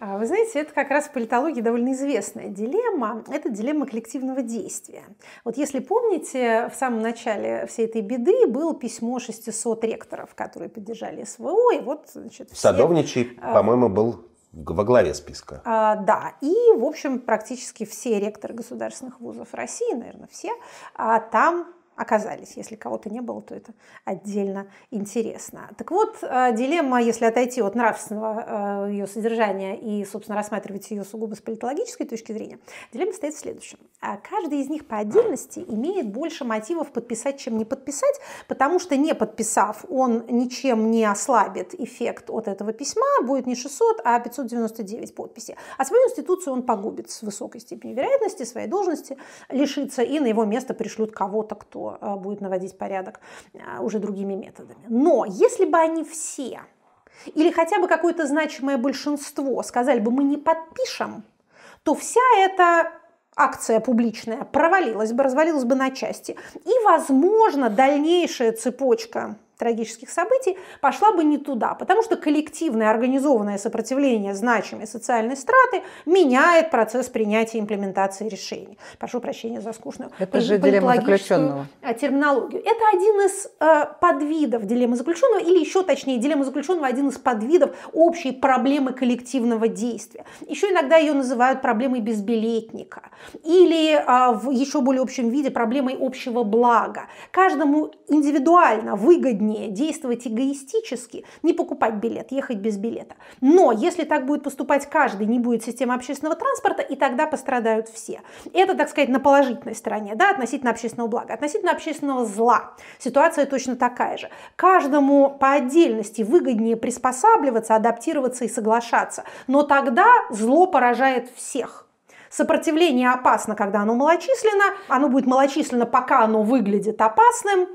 А, вы знаете, это как раз в политологии довольно известная дилемма. Это дилемма коллективного действия. Вот если помните, в самом начале всей этой беды было письмо 600 ректоров, которые поддержали СВО. И вот, значит, все... Садовничий, а, по-моему, был во главе списка. А, да, и, в общем, практически все ректоры государственных вузов России, наверное, все, а, там оказались. Если кого-то не было, то это отдельно интересно. Так вот, э, дилемма, если отойти от нравственного э, ее содержания и, собственно, рассматривать ее сугубо с политологической точки зрения, дилемма стоит в следующем. А каждый из них по отдельности имеет больше мотивов подписать, чем не подписать, потому что не подписав, он ничем не ослабит эффект от этого письма, будет не 600, а 599 подписей. А свою институцию он погубит с высокой степенью вероятности, своей должности лишится, и на его место пришлют кого-то, кто а, будет наводить порядок а, уже другими методами. Но если бы они все или хотя бы какое-то значимое большинство сказали бы, мы не подпишем, то вся эта акция публичная провалилась бы, развалилась бы на части. И, возможно, дальнейшая цепочка трагических событий, пошла бы не туда, потому что коллективное организованное сопротивление значимой социальной страты меняет процесс принятия и имплементации решений. Прошу прощения за скучную Это же дилемма заключенного. А, терминологию. Это один из э, подвидов дилеммы заключенного, или еще точнее, дилемма заключенного один из подвидов общей проблемы коллективного действия. Еще иногда ее называют проблемой безбилетника или э, в еще более общем виде проблемой общего блага. Каждому индивидуально выгоднее выгоднее действовать эгоистически, не покупать билет, ехать без билета. Но если так будет поступать каждый, не будет системы общественного транспорта, и тогда пострадают все. Это, так сказать, на положительной стороне, да, относительно общественного блага. Относительно общественного зла ситуация точно такая же. Каждому по отдельности выгоднее приспосабливаться, адаптироваться и соглашаться. Но тогда зло поражает всех. Сопротивление опасно, когда оно малочисленно, оно будет малочисленно, пока оно выглядит опасным,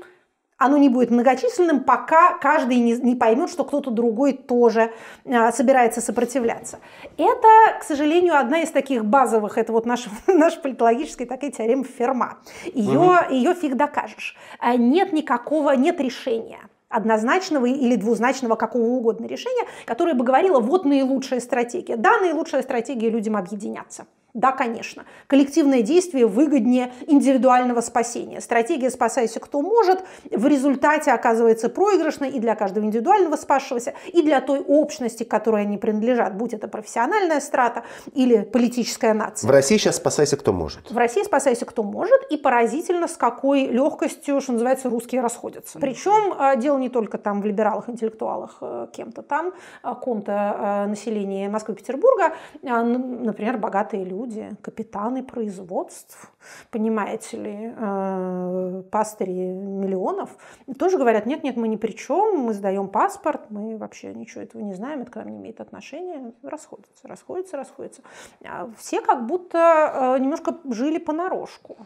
оно не будет многочисленным, пока каждый не, не поймет, что кто-то другой тоже э, собирается сопротивляться. Это, к сожалению, одна из таких базовых, это вот наша, наша политологическая такая теорема Ферма. Ее, угу. ее фиг докажешь. Э, нет никакого, нет решения однозначного или двузначного какого угодно решения, которое бы говорило, вот наилучшая стратегия. Да, наилучшая стратегия людям объединяться. Да, конечно. Коллективное действие выгоднее индивидуального спасения. Стратегия «спасайся, кто может» в результате оказывается проигрышной и для каждого индивидуального спасшегося, и для той общности, к которой они принадлежат, будь это профессиональная страта или политическая нация. В России сейчас «спасайся, кто может». В России «спасайся, кто может», и поразительно, с какой легкостью, что называется, русские расходятся. Причем а, дело не только там в либералах, интеллектуалах, э, кем-то там, а, ком-то а, населения Москвы Петербурга, например, богатые люди люди, капитаны производств, понимаете ли, э, пастыри миллионов, тоже говорят, нет-нет, мы ни при чем, мы сдаем паспорт, мы вообще ничего этого не знаем, это к нам не имеет отношения, расходятся, расходятся, расходятся. А все как будто э, немножко жили понарошку,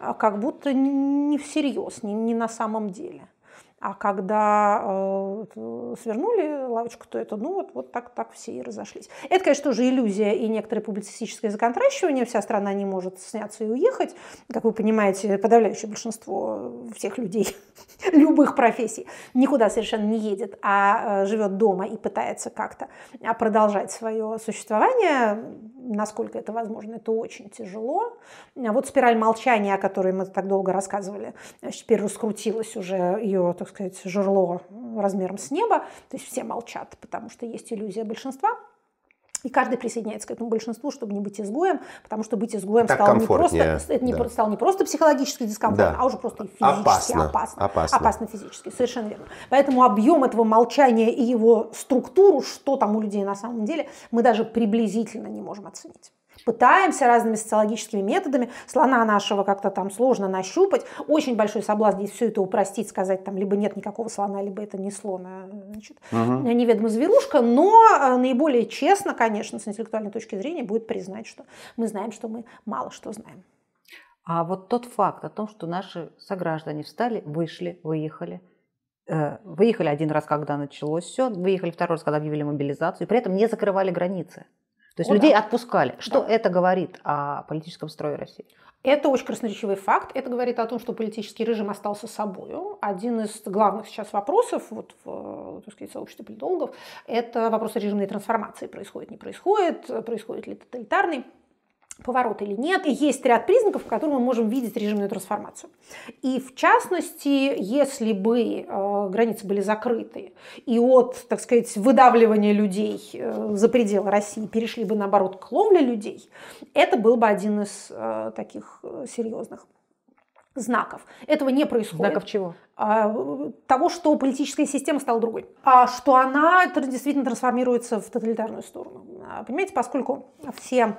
а как будто не всерьез, не на самом деле. А когда э, э свернули лавочку, то это, ну, вот, вот так, так все и разошлись. Это, конечно, тоже иллюзия и некоторое публицистическое законтращивание. Вся страна не может сняться и уехать. Как вы понимаете, подавляющее большинство всех людей любых профессий никуда совершенно не едет, а э, живет дома и пытается как-то а, продолжать свое существование насколько это возможно, это очень тяжело. А вот спираль молчания, о которой мы так долго рассказывали, теперь раскрутилась уже ее, так сказать, жерло размером с неба, то есть все молчат, потому что есть иллюзия большинства – и каждый присоединяется к этому большинству, чтобы не быть изгоем, потому что быть изгоем стало не просто, это не, да. стало не просто психологически дискомфортно, да. а уже просто физически опасно. Опасно, опасно. опасно физически, совершенно верно. Поэтому объем этого молчания и его структуру, что там у людей на самом деле, мы даже приблизительно не можем оценить пытаемся разными социологическими методами, слона нашего как-то там сложно нащупать. Очень большой соблазн здесь все это упростить, сказать там либо нет никакого слона, либо это не слон, а значит, угу. неведомо зверушка. Но э, наиболее честно, конечно, с интеллектуальной точки зрения будет признать, что мы знаем, что мы мало что знаем. А вот тот факт о том, что наши сограждане встали, вышли, выехали, э, выехали один раз, когда началось все, выехали второй раз, когда объявили мобилизацию, и при этом не закрывали границы. То есть О, людей да. отпускали. Что да. это говорит о политическом строе России? Это очень красноречивый факт. Это говорит о том, что политический режим остался собой. Один из главных сейчас вопросов вот в э, так сказать, сообществе политологов – это вопрос режимной трансформации. Происходит, не происходит, происходит ли тоталитарный поворот или нет. И есть ряд признаков, в которым мы можем видеть режимную трансформацию. И в частности, если бы э, границы были закрыты и от, так сказать, выдавливания людей э, за пределы России перешли бы, наоборот, к ловле людей, это был бы один из э, таких серьезных знаков. Этого не происходит. Знаков чего? А, того, что политическая система стала другой. А что она действительно трансформируется в тоталитарную сторону. А, понимаете, поскольку все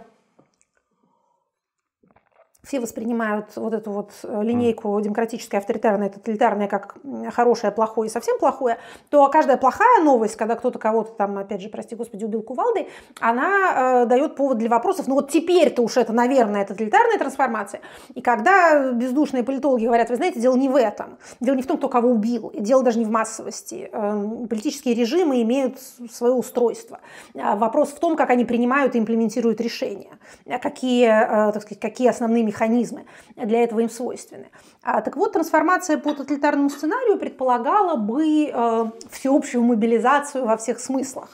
все воспринимают вот эту вот э, линейку демократическое, авторитарное, тоталитарное как хорошее, плохое и совсем плохое, то каждая плохая новость, когда кто-то кого-то там, опять же, прости господи, убил кувалдой, она э, дает повод для вопросов, ну вот теперь-то уж это, наверное, тоталитарная трансформация. И когда бездушные политологи говорят, вы знаете, дело не в этом, дело не в том, кто кого убил, дело даже не в массовости. Э, политические режимы имеют свое устройство. Э, вопрос в том, как они принимают и имплементируют решения, э, какие, э, так сказать, какие основные механизмы механизмы для этого им свойственны. А, так вот, трансформация по тоталитарному сценарию предполагала бы э, всеобщую мобилизацию во всех смыслах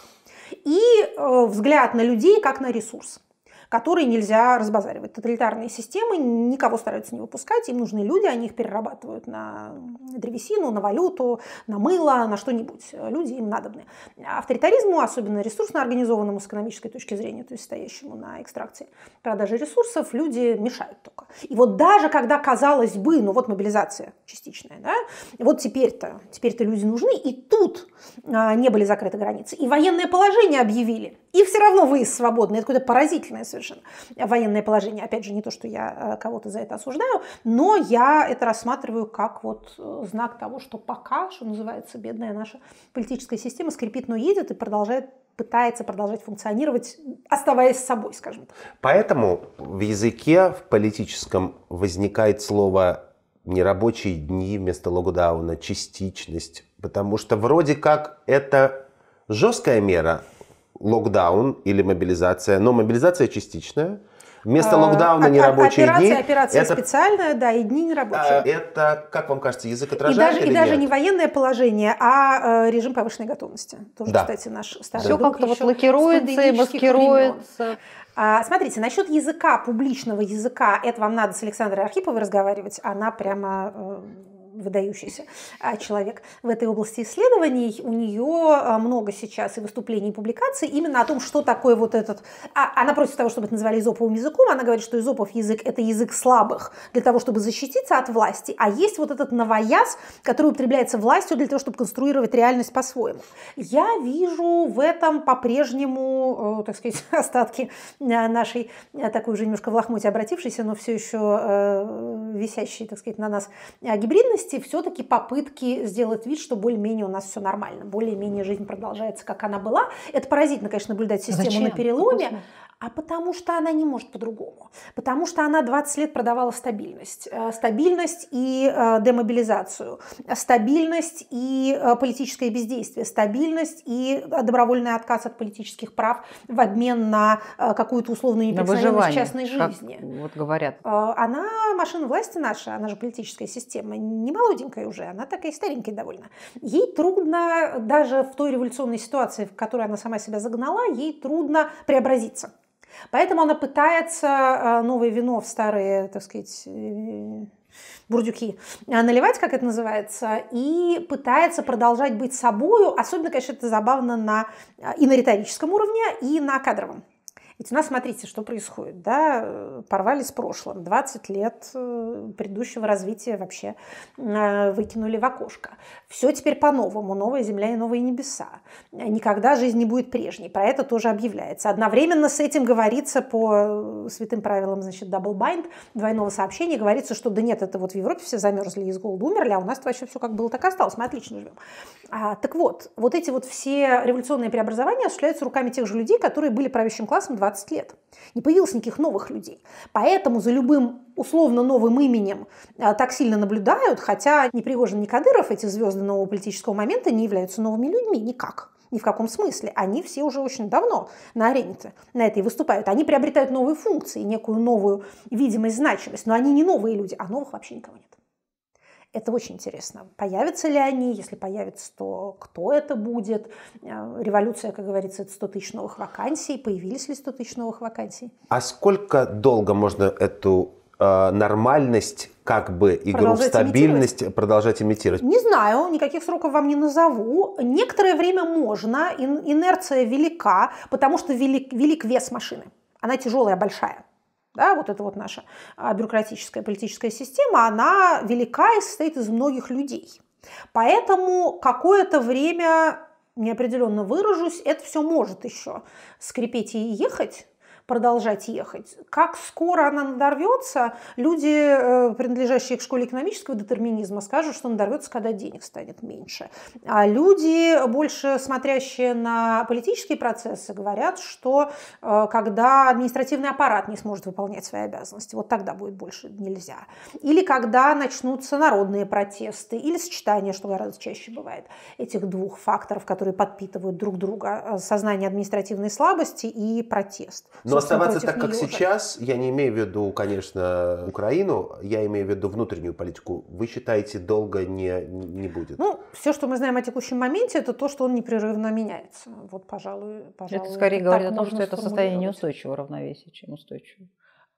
и э, взгляд на людей как на ресурс которые нельзя разбазаривать. Тоталитарные системы никого стараются не выпускать, им нужны люди, они их перерабатывают на древесину, на валюту, на мыло, на что-нибудь. Люди им надобны. Авторитаризму, особенно ресурсно организованному с экономической точки зрения, то есть стоящему на экстракции продажи ресурсов, люди мешают только. И вот даже когда казалось бы, ну вот мобилизация частичная, да, вот теперь-то, теперь-то люди нужны, и тут а, не были закрыты границы, и военное положение объявили и все равно вы свободны. Это какое-то поразительное совершенно э, военное положение. Опять же, не то, что я э, кого-то за это осуждаю, но я это рассматриваю как вот э, знак того, что пока, что называется, бедная наша политическая система скрипит, но едет и продолжает пытается продолжать функционировать, оставаясь собой, скажем так. Поэтому в языке, в политическом возникает слово нерабочие дни вместо локдауна, частичность, потому что вроде как это жесткая мера, локдаун или мобилизация, но мобилизация частичная. Вместо а, локдауна а, нерабочие операция, дни. Операция это, специальная, да, и дни нерабочие. А, это, как вам кажется, язык отражает И даже, и даже нет? не военное положение, а э, режим повышенной готовности. Тоже, да. кстати, наш старый Все как-то вот лакируется и маскируется. А, смотрите, насчет языка, публичного языка, это вам надо с Александрой Архиповой разговаривать. Она прямо э, выдающийся а, человек в этой области исследований. У нее а, много сейчас и выступлений, и публикаций именно о том, что такое вот этот... А, она против того, чтобы это называли изоповым языком, она говорит, что изопов язык – это язык слабых для того, чтобы защититься от власти, а есть вот этот новояз, который употребляется властью для того, чтобы конструировать реальность по-своему. Я вижу в этом по-прежнему, э, так сказать, остатки э, нашей, э, такой уже немножко в лохмоте обратившейся, но все еще висящей, так сказать, на нас гибридности, есть и все-таки попытки сделать вид, что более-менее у нас все нормально, более-менее жизнь продолжается, как она была. Это поразительно, конечно, наблюдать систему Зачем? на переломе а потому что она не может по-другому. Потому что она 20 лет продавала стабильность. Э, стабильность и э, демобилизацию. Стабильность и э, политическое бездействие. Стабильность и добровольный отказ от политических прав в обмен на какую-то условную неприкосновенность частной жизни. Как вот говорят. Она машина власти наша, она же политическая система, не молоденькая уже, она такая старенькая довольно. Ей трудно даже в той революционной ситуации, в которой она сама себя загнала, ей трудно преобразиться. Поэтому она пытается э, новое вино в старые, так сказать, э, бурдюки э, наливать, как это называется, и пытается продолжать быть собою. Особенно, конечно, это забавно на, и на риторическом уровне, и на кадровом. Ведь у нас, смотрите, что происходит, да, порвали с прошлым, 20 лет э, предыдущего развития вообще э, выкинули в окошко. Все теперь по-новому, новая земля и новые небеса. Э, никогда жизнь не будет прежней, про это тоже объявляется. Одновременно с этим говорится по святым правилам, значит, double bind, двойного сообщения, говорится, что да нет, это вот в Европе все замерзли и с умерли, а у нас вообще все как было, так и осталось, мы отлично живем. А, так вот, вот эти вот все революционные преобразования осуществляются руками тех же людей, которые были правящим классом 20 лет. Не появилось никаких новых людей. Поэтому за любым условно новым именем э, так сильно наблюдают, хотя ни Пригожин, ни Кадыров, эти звезды нового политического момента, не являются новыми людьми никак. Ни в каком смысле. Они все уже очень давно на арене на этой выступают. Они приобретают новые функции, некую новую видимость, значимость. Но они не новые люди, а новых вообще никого нет. Это очень интересно. Появятся ли они? Если появятся, то кто это будет? Э, революция, как говорится, это 100 тысяч новых вакансий. Появились ли 100 тысяч новых вакансий? А сколько долго можно эту э, нормальность как бы игру в стабильность имитировать? продолжать имитировать? Не знаю, никаких сроков вам не назову. Некоторое время можно, инерция велика, потому что велик, велик вес машины. Она тяжелая, большая. Да, вот эта вот наша а, бюрократическая политическая система, она велика и состоит из многих людей. Поэтому какое-то время неопределенно выражусь, это все может еще скрипеть и ехать, продолжать ехать. Как скоро она надорвется, люди, э, принадлежащие к школе экономического детерминизма, скажут, что надорвется, когда денег станет меньше. А люди, больше смотрящие на политические процессы, говорят, что э, когда административный аппарат не сможет выполнять свои обязанности, вот тогда будет больше нельзя. Или когда начнутся народные протесты, или сочетание, что гораздо чаще бывает, этих двух факторов, которые подпитывают друг друга э, сознание административной слабости и протест. Но но оставаться так, как сейчас, я не имею в виду, конечно, Украину, я имею в виду внутреннюю политику. Вы считаете, долго не, не будет? Ну, все, что мы знаем о текущем моменте, это то, что он непрерывно меняется. Вот, пожалуй, пожалуй это скорее говорит о том, что это состояние неустойчивого равновесия, чем устойчивого.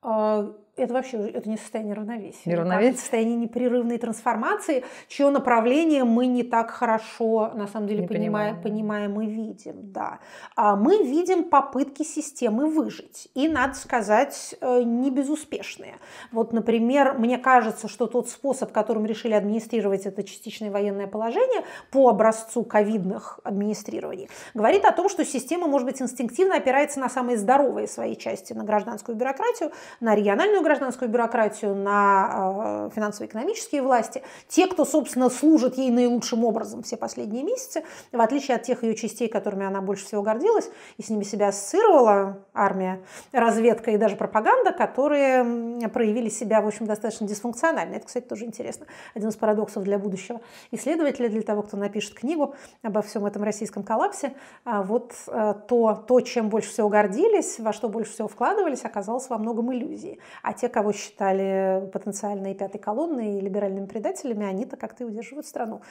А, это вообще это не состояние равновесия. равновесие, Это состояние непрерывной трансформации, чье направление мы не так хорошо, на самом деле, понимаем. понимаем и видим. Да. А мы видим попытки системы выжить. И, надо сказать, э, не безуспешные. Вот, например, мне кажется, что тот способ, которым решили администрировать это частичное военное положение по образцу ковидных администрирований, говорит о том, что система, может быть, инстинктивно опирается на самые здоровые свои части, на гражданскую бюрократию, на региональную гражданскую бюрократию, на э, финансово-экономические власти, те, кто, собственно, служит ей наилучшим образом все последние месяцы, в отличие от тех ее частей, которыми она больше всего гордилась, и с ними себя ассоциировала армия, разведка и даже пропаганда, которые проявили себя, в общем, достаточно дисфункционально. Это, кстати, тоже интересно. Один из парадоксов для будущего исследователя, для того, кто напишет книгу обо всем этом российском коллапсе. А вот э, то, то чем больше всего гордились, во что больше всего вкладывались, оказалось во многом иллюзией. А те, кого считали потенциальной пятой колонной и либеральными предателями, они-то как-то удерживают страну.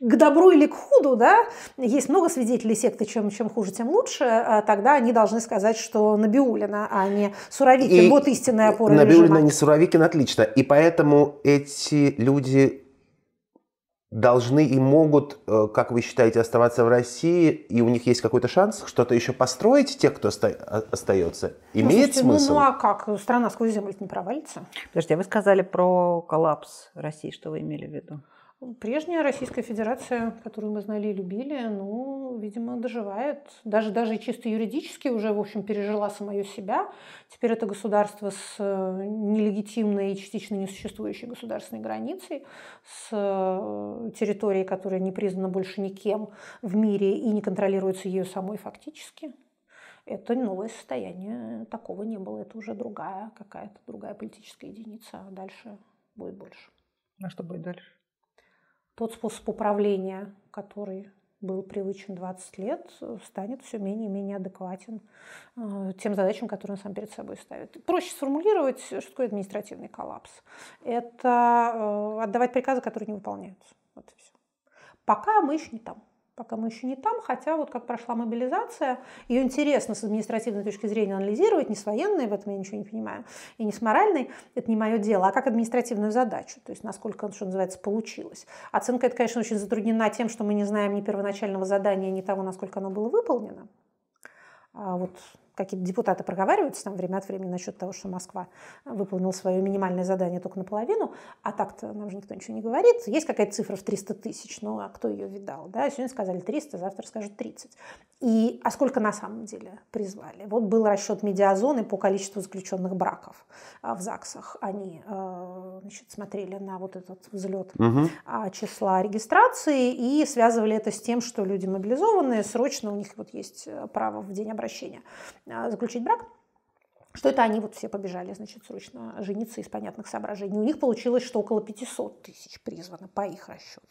К добру или к худу, да, есть много свидетелей секты, чем, чем хуже, тем лучше, а тогда они должны сказать, что Набиулина, а не Суровикин, и вот истинная опора Набиулина, режима. не Суровикин, отлично. И поэтому эти люди должны и могут, э, как вы считаете, оставаться в России, и у них есть какой-то шанс что-то еще построить, те, кто оста а, остается? Имеет ну, слушайте, смысл? Ну, ну а как? Страна сквозь землю не провалится? Подождите, а вы сказали про коллапс России, что вы имели в виду? Прежняя Российская Федерация, которую мы знали и любили, ну, видимо, доживает. Даже, даже чисто юридически уже, в общем, пережила самое себя. Теперь это государство с э, нелегитимной и частично несуществующей государственной границей, с э, территорией, которая не признана больше никем в мире и не контролируется ею самой фактически. Это новое состояние, такого не было. Это уже другая какая-то другая политическая единица. А дальше будет больше. А что будет дальше? тот способ управления, который был привычен 20 лет, станет все менее и менее адекватен э, тем задачам, которые он сам перед собой ставит. Проще сформулировать, что такое административный коллапс. Это э, отдавать приказы, которые не выполняются. Вот и все. Пока мы еще не там пока мы еще не там, хотя вот как прошла мобилизация, ее интересно с административной точки зрения анализировать, не с военной, в этом я ничего не понимаю, и не с моральной, это не мое дело, а как административную задачу, то есть насколько, что называется, получилось. Оценка это, конечно, очень затруднена тем, что мы не знаем ни первоначального задания, ни того, насколько оно было выполнено. А вот какие-то депутаты проговариваются там время от времени насчет того, что Москва выполнила свое минимальное задание только наполовину, а так-то нам же никто ничего не говорит. Есть какая-то цифра в 300 тысяч, ну а кто ее видал? Да? Сегодня сказали 300, завтра скажут 30. И, а сколько на самом деле призвали? Вот был расчет медиазоны по количеству заключенных браков а, в ЗАГСах. Они э, значит, смотрели на вот этот взлет угу. А, числа регистрации и связывали это с тем, что люди мобилизованные, срочно у них вот есть э, право в день обращения а, заключить брак, что это они вот все побежали, значит, срочно жениться из понятных соображений. У них получилось, что около 500 тысяч призвано по их расчетам.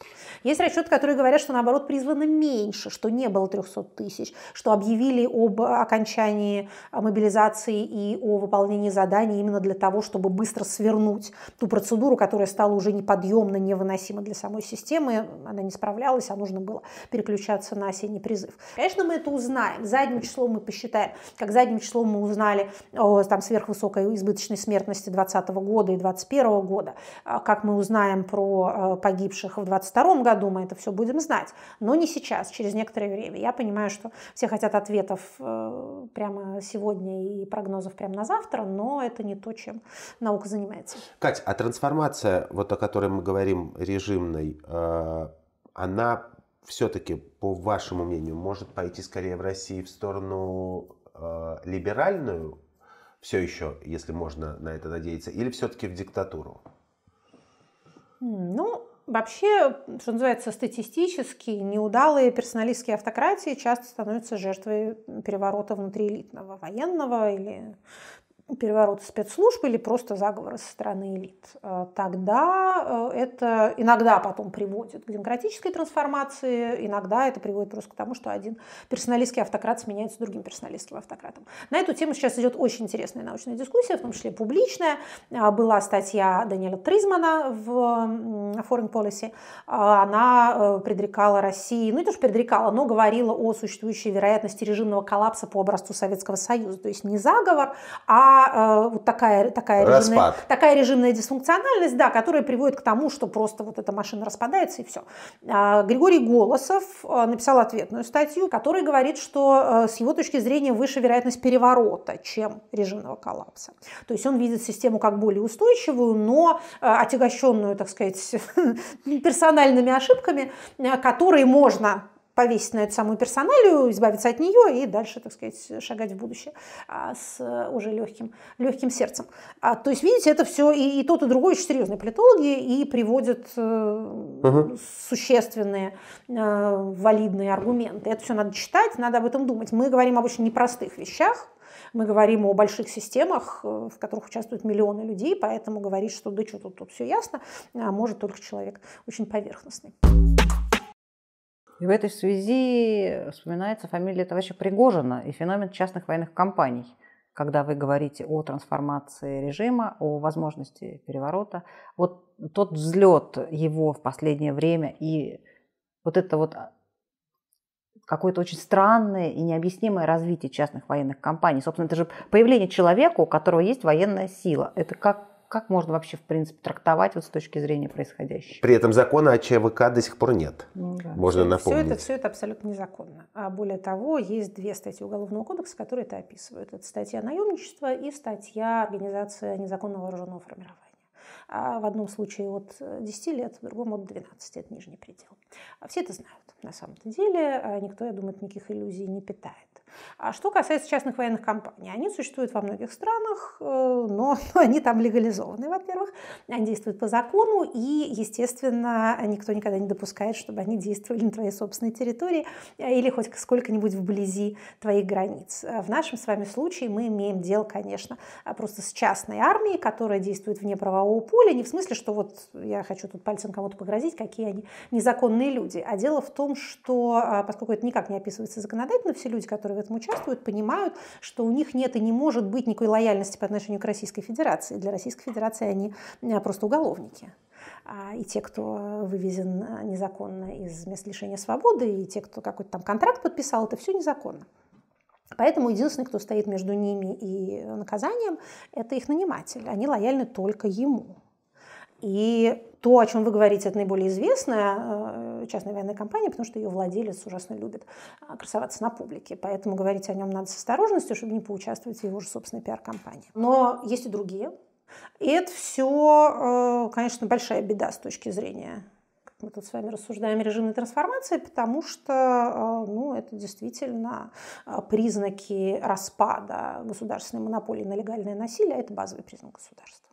Есть расчеты, которые говорят, что наоборот призвано меньше, что не было 300 тысяч, что объявили об окончании мобилизации и о выполнении заданий именно для того, чтобы быстро свернуть ту процедуру, которая стала уже неподъемно, невыносима для самой системы. Она не справлялась, а нужно было переключаться на осенний призыв. Конечно, мы это узнаем. Задним числом мы посчитаем, как задним числом мы узнали Э, там, сверхвысокой избыточной смертности 2020 года и 2021 года. А как мы узнаем про э, погибших в 2022 году, мы это все будем знать. Но не сейчас, через некоторое время. Я понимаю, что все хотят ответов э, прямо сегодня и прогнозов прямо на завтра, но это не то, чем наука занимается. Кать, а трансформация, вот о которой мы говорим, режимной, она все-таки, по вашему мнению, может пойти скорее в России в сторону э, либеральную все еще, если можно на это надеяться, или все-таки в диктатуру? Ну, вообще, что называется, статистически неудалые персоналистские автократии часто становятся жертвой переворота внутриэлитного, военного или перевороты спецслужб или просто заговоры со стороны элит. Э, тогда э, это иногда потом приводит к демократической трансформации, иногда это приводит просто к тому, что один персоналистский автократ сменяется другим персоналистским автократом. На эту тему сейчас идет очень интересная научная дискуссия, в том числе публичная. Э, была статья Даниэля Тризмана в Foreign Policy. Она предрекала России, ну не то, что предрекала, но говорила о существующей вероятности режимного коллапса по образцу Советского Союза. То есть не заговор, а а, вот такая, такая, режимная, такая режимная дисфункциональность, да, которая приводит к тому, что просто вот эта машина распадается и все. А, Григорий Голосов а, написал ответную статью, которая говорит, что с его точки зрения выше вероятность переворота, чем режимного коллапса. То есть он видит систему как более устойчивую, но отягощенную, так сказать, персональными ошибками, которые можно повесить на эту самую персоналию, избавиться от нее и дальше, так сказать, шагать в будущее а, с уже легким, легким сердцем. А, то есть, видите, это все и, и тот, и другой очень серьезные политологи и приводят угу. существенные э, валидные аргументы. Это все надо читать, надо об этом думать. Мы говорим об очень непростых вещах, мы говорим о больших системах, э, в которых участвуют миллионы людей, поэтому говорить, что да что тут, тут все ясно, а, может только человек очень поверхностный. И в этой связи вспоминается фамилия товарища Пригожина и феномен частных военных компаний, когда вы говорите о трансформации режима, о возможности переворота. Вот тот взлет его в последнее время и вот это вот а, какое-то очень странное и необъяснимое развитие частных военных компаний. Собственно, это же появление человека, у которого есть военная сила. Это как как можно вообще, в принципе, трактовать вот с точки зрения происходящего? При этом закона о ЧВК до сих пор нет. Ну да. Можно все, напомнить. Все это, все это абсолютно незаконно. А более того, есть две статьи Уголовного кодекса, которые это описывают. Это статья наемничества и статья организация незаконного вооруженного формирования. А в одном случае от 10 лет, в другом от 12, это нижний предел. А все это знают на самом-то деле, а никто, я думаю, никаких иллюзий не питает. А что касается частных военных компаний, они существуют во многих странах, э, но, они там легализованы, во-первых, они действуют по закону, и, естественно, никто никогда не допускает, чтобы они действовали на твоей собственной территории э, или хоть сколько-нибудь вблизи твоих границ. Э, в нашем с вами случае мы имеем дело, конечно, а, просто с частной армией, которая действует вне правового поля, не в смысле, что вот я хочу тут пальцем кому-то погрозить, какие они незаконные люди, а дело в том, что, а, поскольку это никак не описывается законодательно, все люди, которые в этом участвуют, понимают, что у них нет и не может быть никакой лояльности по отношению к Российской Федерации. Для Российской Федерации они э, просто уголовники а, и те, кто вывезен э, незаконно из мест лишения свободы, и те, кто какой-то там контракт подписал, это все незаконно. Поэтому единственный, кто стоит между ними и наказанием, это их наниматель. Они лояльны только ему. И то, о чем вы говорите, это наиболее известная э, частная военная компания, потому что ее владелец ужасно любит а, красоваться на публике. Поэтому говорить о нем надо с осторожностью, чтобы не поучаствовать в его же собственной пиар-компании. Но есть и другие. И это все, э, конечно, большая беда с точки зрения мы тут с вами рассуждаем режимной трансформации, потому что э, ну, это действительно признаки распада государственной монополии на легальное насилие, а это базовый признак государства.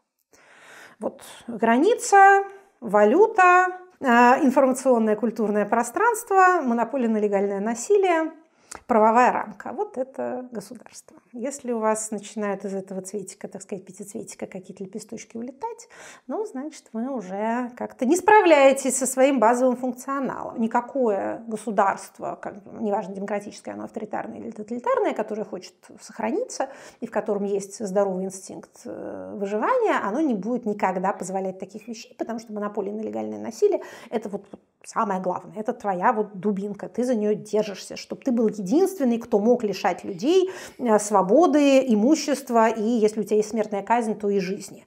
Вот граница, валюта, э, информационное культурное пространство, монополия на легальное насилие – правовая рамка. Вот это государство. Если у вас начинают из этого цветика, так сказать, пятицветика какие-то лепесточки улетать, ну, значит, вы уже как-то не справляетесь со своим базовым функционалом. Никакое государство, как, неважно, демократическое оно, авторитарное или тоталитарное, которое хочет сохраниться и в котором есть здоровый инстинкт э, выживания, оно не будет никогда позволять таких вещей, потому что монополия на легальное насилие – это вот, самое главное, это твоя вот дубинка, ты за нее держишься, чтобы ты был един единственный, кто мог лишать людей э, свободы, имущества и, если у тебя есть смертная казнь, то и жизни.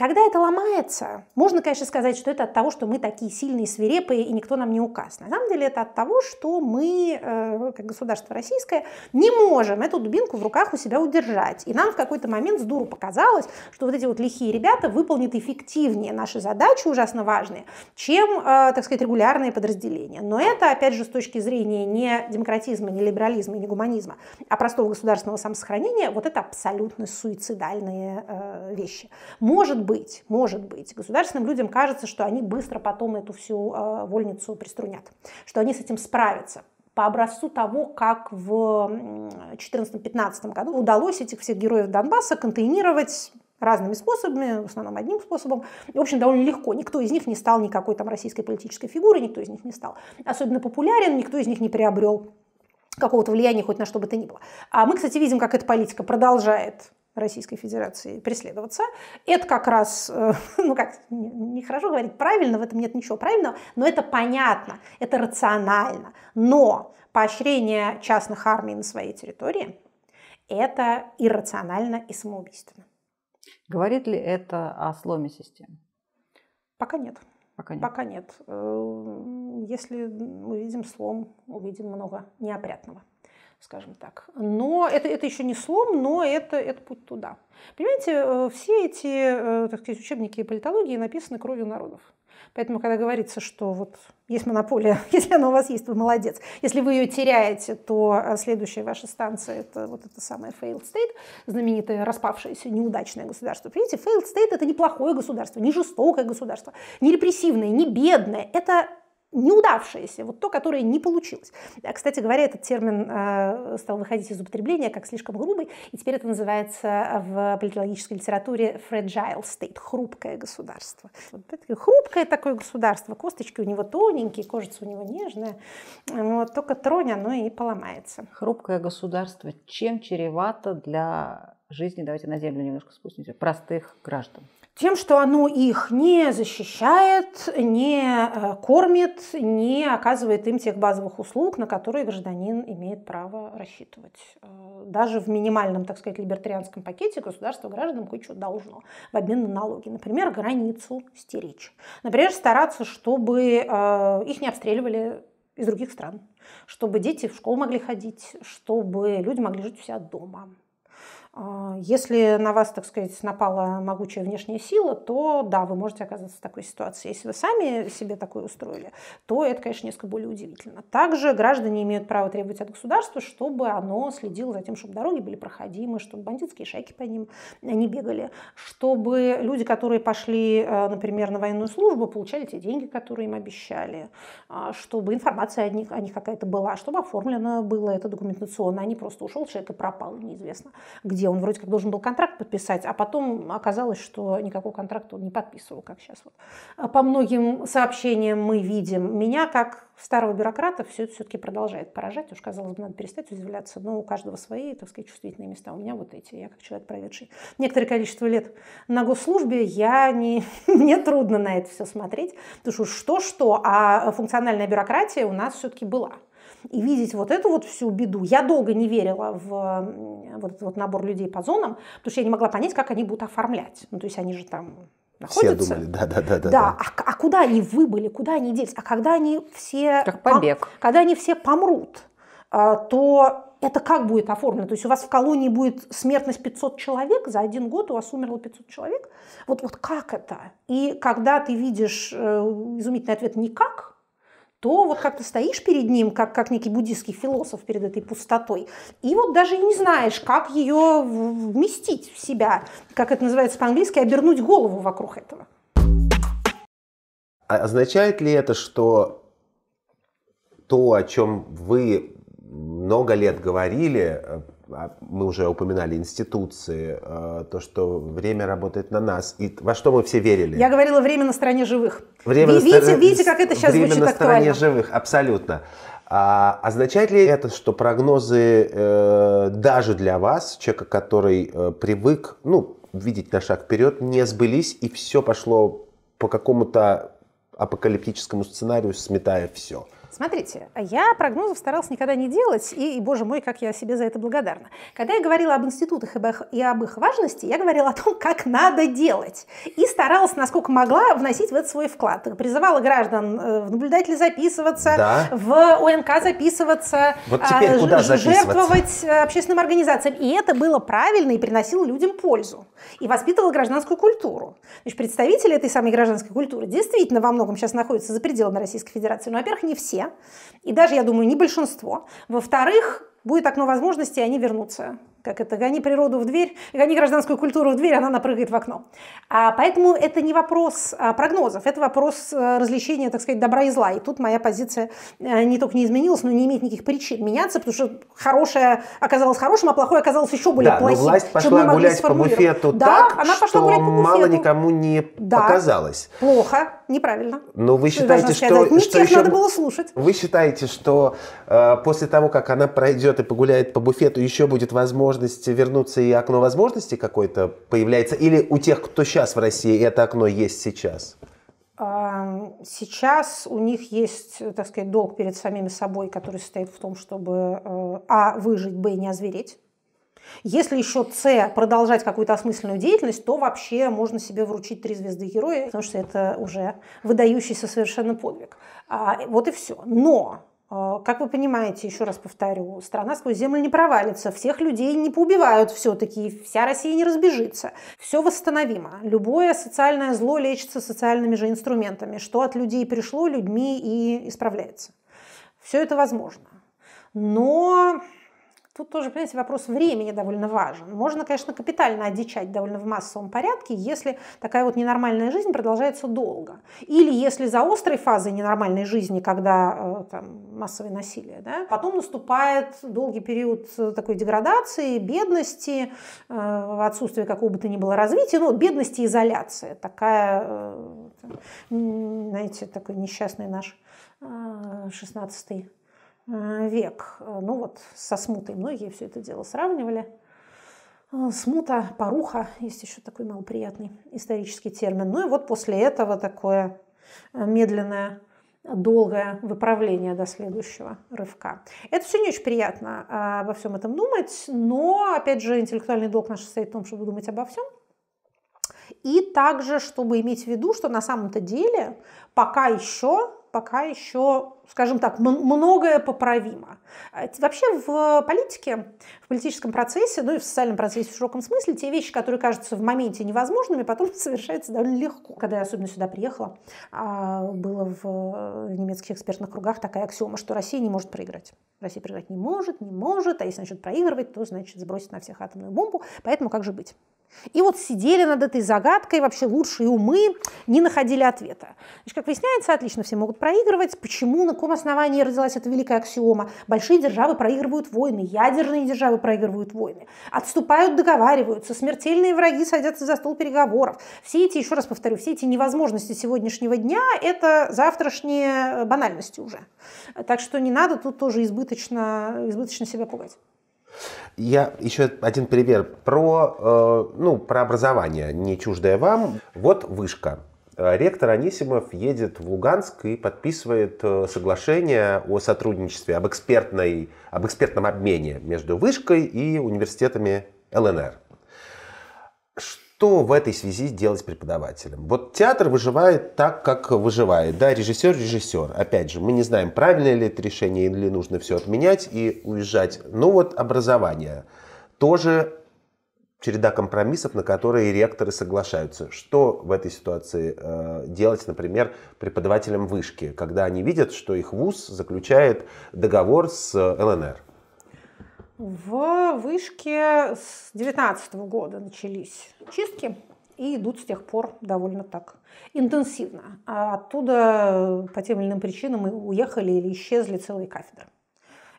Когда это ломается, можно, конечно, сказать, что это от того, что мы такие сильные, свирепые, и никто нам не указ. На самом деле это от того, что мы, э, как государство российское, не можем эту дубинку в руках у себя удержать. И нам в какой-то момент с дуру показалось, что вот эти вот лихие ребята выполнят эффективнее наши задачи, ужасно важные, чем, э, так сказать, регулярные подразделения. Но это, опять же, с точки зрения не демократизма, не либерализма, не гуманизма, а простого государственного самосохранения, вот это абсолютно суицидальные э, вещи. Может быть быть, может быть. Государственным людям кажется, что они быстро потом эту всю э, вольницу приструнят, что они с этим справятся по образцу того, как в 2014-2015 году удалось этих всех героев Донбасса контейнировать разными способами, в основном одним способом. В общем, довольно легко. Никто из них не стал никакой там российской политической фигурой, никто из них не стал особенно популярен, никто из них не приобрел какого-то влияния хоть на что бы то ни было. А мы, кстати, видим, как эта политика продолжает Российской Федерации преследоваться. Это как раз, э, ну как, не хорошо говорить правильно, в этом нет ничего правильного, но это понятно, это рационально. Но поощрение частных армий на своей территории – это иррационально и самоубийственно. Говорит ли это о сломе системы? Пока нет. Пока нет. Пока нет. Э, если увидим слом, увидим много неопрятного скажем так. Но это, это еще не слом, но это, это путь туда. Понимаете, э, все эти э, так сказать, учебники политологии написаны кровью народов. Поэтому, когда говорится, что вот есть монополия, если она у вас есть, вы молодец. Если вы ее теряете, то а, следующая ваша станция – это вот это самое failed state, знаменитое распавшееся неудачное государство. Понимаете, failed state – это неплохое государство, не жестокое государство, не репрессивное, не бедное. Это неудавшееся, вот то, которое не получилось. А, кстати говоря, этот термин э, стал выходить из употребления как слишком грубый, и теперь это называется в политологической литературе fragile state, хрупкое государство. Вот хрупкое такое государство, косточки у него тоненькие, кожица у него нежная, вот, только тронь оно и поломается. Хрупкое государство чем чревато для жизни, давайте на землю немножко спустимся, простых граждан? тем, что оно их не защищает, не э, кормит, не оказывает им тех базовых услуг, на которые гражданин имеет право рассчитывать. Э, даже в минимальном, так сказать, либертарианском пакете государство гражданам кое-что должно в обмен на налоги. Например, границу стеречь. Например, стараться, чтобы э, их не обстреливали из других стран, чтобы дети в школу могли ходить, чтобы люди могли жить у себя дома. А, если на вас, так сказать, напала могучая внешняя сила, то да, вы можете оказаться в такой ситуации. Если вы сами себе такое устроили, то это, конечно, несколько более удивительно. Также граждане имеют право требовать от государства, чтобы оно следило за тем, чтобы дороги были проходимы, чтобы бандитские шайки по ним э, не бегали, чтобы люди, которые пошли, э, например, на военную службу, получали те деньги, которые им обещали, а, чтобы информация о них, о них какая-то была, чтобы оформлено было это документационно, а не просто ушел человек и пропал, неизвестно где он вроде как должен был контракт подписать, а потом оказалось, что никакого контракта он не подписывал, как сейчас По многим сообщениям мы видим меня как старого бюрократа все это все-таки продолжает поражать. Уж, казалось бы, надо перестать удивляться, но ну, у каждого свои, так сказать, чувствительные места. У меня вот эти, я как человек, проведший некоторое количество лет на госслужбе, я не, мне трудно на это все смотреть, потому что что-что, а функциональная бюрократия у нас все-таки была и видеть вот эту вот всю беду. Я долго не верила в вот этот вот набор людей по зонам, потому что я не могла понять, как они будут оформлять. Ну, то есть они же там находятся. Все думали, да, да, да, да. Да, а, а куда они выбыли, куда они делись, а когда они все, как побег, а, когда они все помрут, а, то это как будет оформлено? То есть у вас в колонии будет смертность 500 человек, за один год у вас умерло 500 человек. Вот, вот как это? И когда ты видишь э, изумительный ответ «никак», то вот как-то стоишь перед ним, как, как некий буддийский философ перед этой пустотой, и вот даже не знаешь, как ее вместить в себя, как это называется по-английски, обернуть голову вокруг этого. А означает ли это, что то, о чем вы много лет говорили, э, а мы уже упоминали институции, э, то, что время работает на нас, и во что мы все верили. Я говорила время на стороне живых. Время Вы, видите, стор... видите, как это сейчас время звучит на стороне живых, абсолютно. А означает ли это, что прогнозы э, даже для вас, человека, который э, привык, ну, видеть на шаг вперед, не сбылись и все пошло по какому-то апокалиптическому сценарию, сметая все? Смотрите, я прогнозов старалась никогда не делать, и, боже мой, как я себе за это благодарна. Когда я говорила об институтах и об их важности, я говорила о том, как надо делать. И старалась, насколько могла, вносить в это свой вклад. Призывала граждан э, в наблюдатели записываться, да. в ОНК записываться, вот а, теперь куда жертвовать э, общественным организациям. И это было правильно и приносило людям пользу и воспитывала гражданскую культуру. Значит, представители этой самой гражданской культуры действительно во многом сейчас находятся за пределами Российской Федерации. Но, во-первых, не все, и даже, я думаю, не большинство. Во-вторых, будет окно возможностей, и они вернутся как это, гони природу в дверь, гони гражданскую культуру в дверь, она напрыгает в окно. А, поэтому это не вопрос а, прогнозов, это вопрос а, э, развлечения, так сказать, добра и зла. И тут моя позиция а, не только не изменилась, но не имеет никаких причин меняться, потому что хорошее оказалось хорошим, а плохое оказалось еще более да, ну, плохим. Да, власть пошла гулять по буфету да, так, она пошла что по буфету. мало никому не да, показалось. Плохо неправильно. Но вы считаете, что... Не что тех еще... надо было слушать. Вы считаете, что э, после того, как она пройдет и погуляет по буфету, еще будет возможность вернуться и окно возможностей какое-то появляется? Или у тех, кто сейчас в России, это окно есть сейчас? Сейчас у них есть, так сказать, долг перед самими собой, который состоит в том, чтобы э, а. выжить, б. не озвереть. Если еще С продолжать какую-то осмысленную деятельность, то вообще можно себе вручить три звезды героя, потому что это уже выдающийся совершенно подвиг. А, вот и все. Но а, как вы понимаете, еще раз повторю, страна сквозь землю не провалится, всех людей не поубивают все-таки, вся Россия не разбежится. Все восстановимо. Любое социальное зло лечится социальными же инструментами. Что от людей пришло, людьми и исправляется. Все это возможно. Но тут тоже, понимаете, вопрос времени довольно важен. Можно, конечно, капитально одичать довольно в массовом порядке, если такая вот ненормальная жизнь продолжается долго. Или если за острой фазой ненормальной жизни, когда э, там, массовое насилие, да, потом наступает долгий период э, такой деградации, бедности, э, отсутствия какого бы то ни было развития, ну, бедности и изоляция. Такая, знаете, такой несчастный наш 16 Э, век. Ну вот со смутой многие все это дело сравнивали. Э, смута, поруха, есть еще такой малоприятный исторический термин. Ну и вот после этого такое э, медленное долгое выправление до следующего рывка. Это все не очень приятно обо всем этом думать, но, опять же, интеллектуальный долг наш состоит в том, чтобы думать обо всем. И также, чтобы иметь в виду, что на самом-то деле пока еще пока еще, скажем так, многое поправимо. А вообще в политике, в политическом процессе, ну и в социальном процессе в широком смысле, те вещи, которые кажутся в моменте невозможными, потом совершаются довольно легко. Когда я особенно сюда приехала, а, было в э, немецких экспертных кругах такая аксиома, что Россия не может проиграть. Россия проиграть не может, не может, а если начнет проигрывать, то значит сбросит на всех атомную бомбу. Поэтому как же быть? И вот сидели над этой загадкой, вообще лучшие умы не находили ответа. Значит, как выясняется, отлично все могут проигрывать. Почему, на каком основании родилась эта великая аксиома? Большие державы проигрывают войны, ядерные державы проигрывают войны. Отступают, договариваются, смертельные враги садятся за стол переговоров. Все эти, еще раз повторю, все эти невозможности сегодняшнего дня – это завтрашние э, банальности уже. Так что не надо тут тоже избыточно, избыточно себя пугать. Я еще один пример про, э, ну, про образование, не чуждое вам. Вот вышка. Э, ректор Анисимов едет в Луганск и подписывает э, соглашение о сотрудничестве, об, экспертной, об экспертном обмене между вышкой и университетами ЛНР что в этой связи делать преподавателям? Вот театр выживает так, как выживает. Да, режиссер, режиссер. Опять же, мы не знаем, правильное ли это решение или нужно все отменять и уезжать. Ну вот образование. Тоже череда компромиссов, на которые ректоры соглашаются. Что в этой ситуации э, делать, например, преподавателям вышки, когда они видят, что их вуз заключает договор с э, ЛНР? в вышке с 19 года начались чистки и идут с тех пор довольно так интенсивно. А оттуда по тем или иным причинам и уехали или исчезли целые кафедры.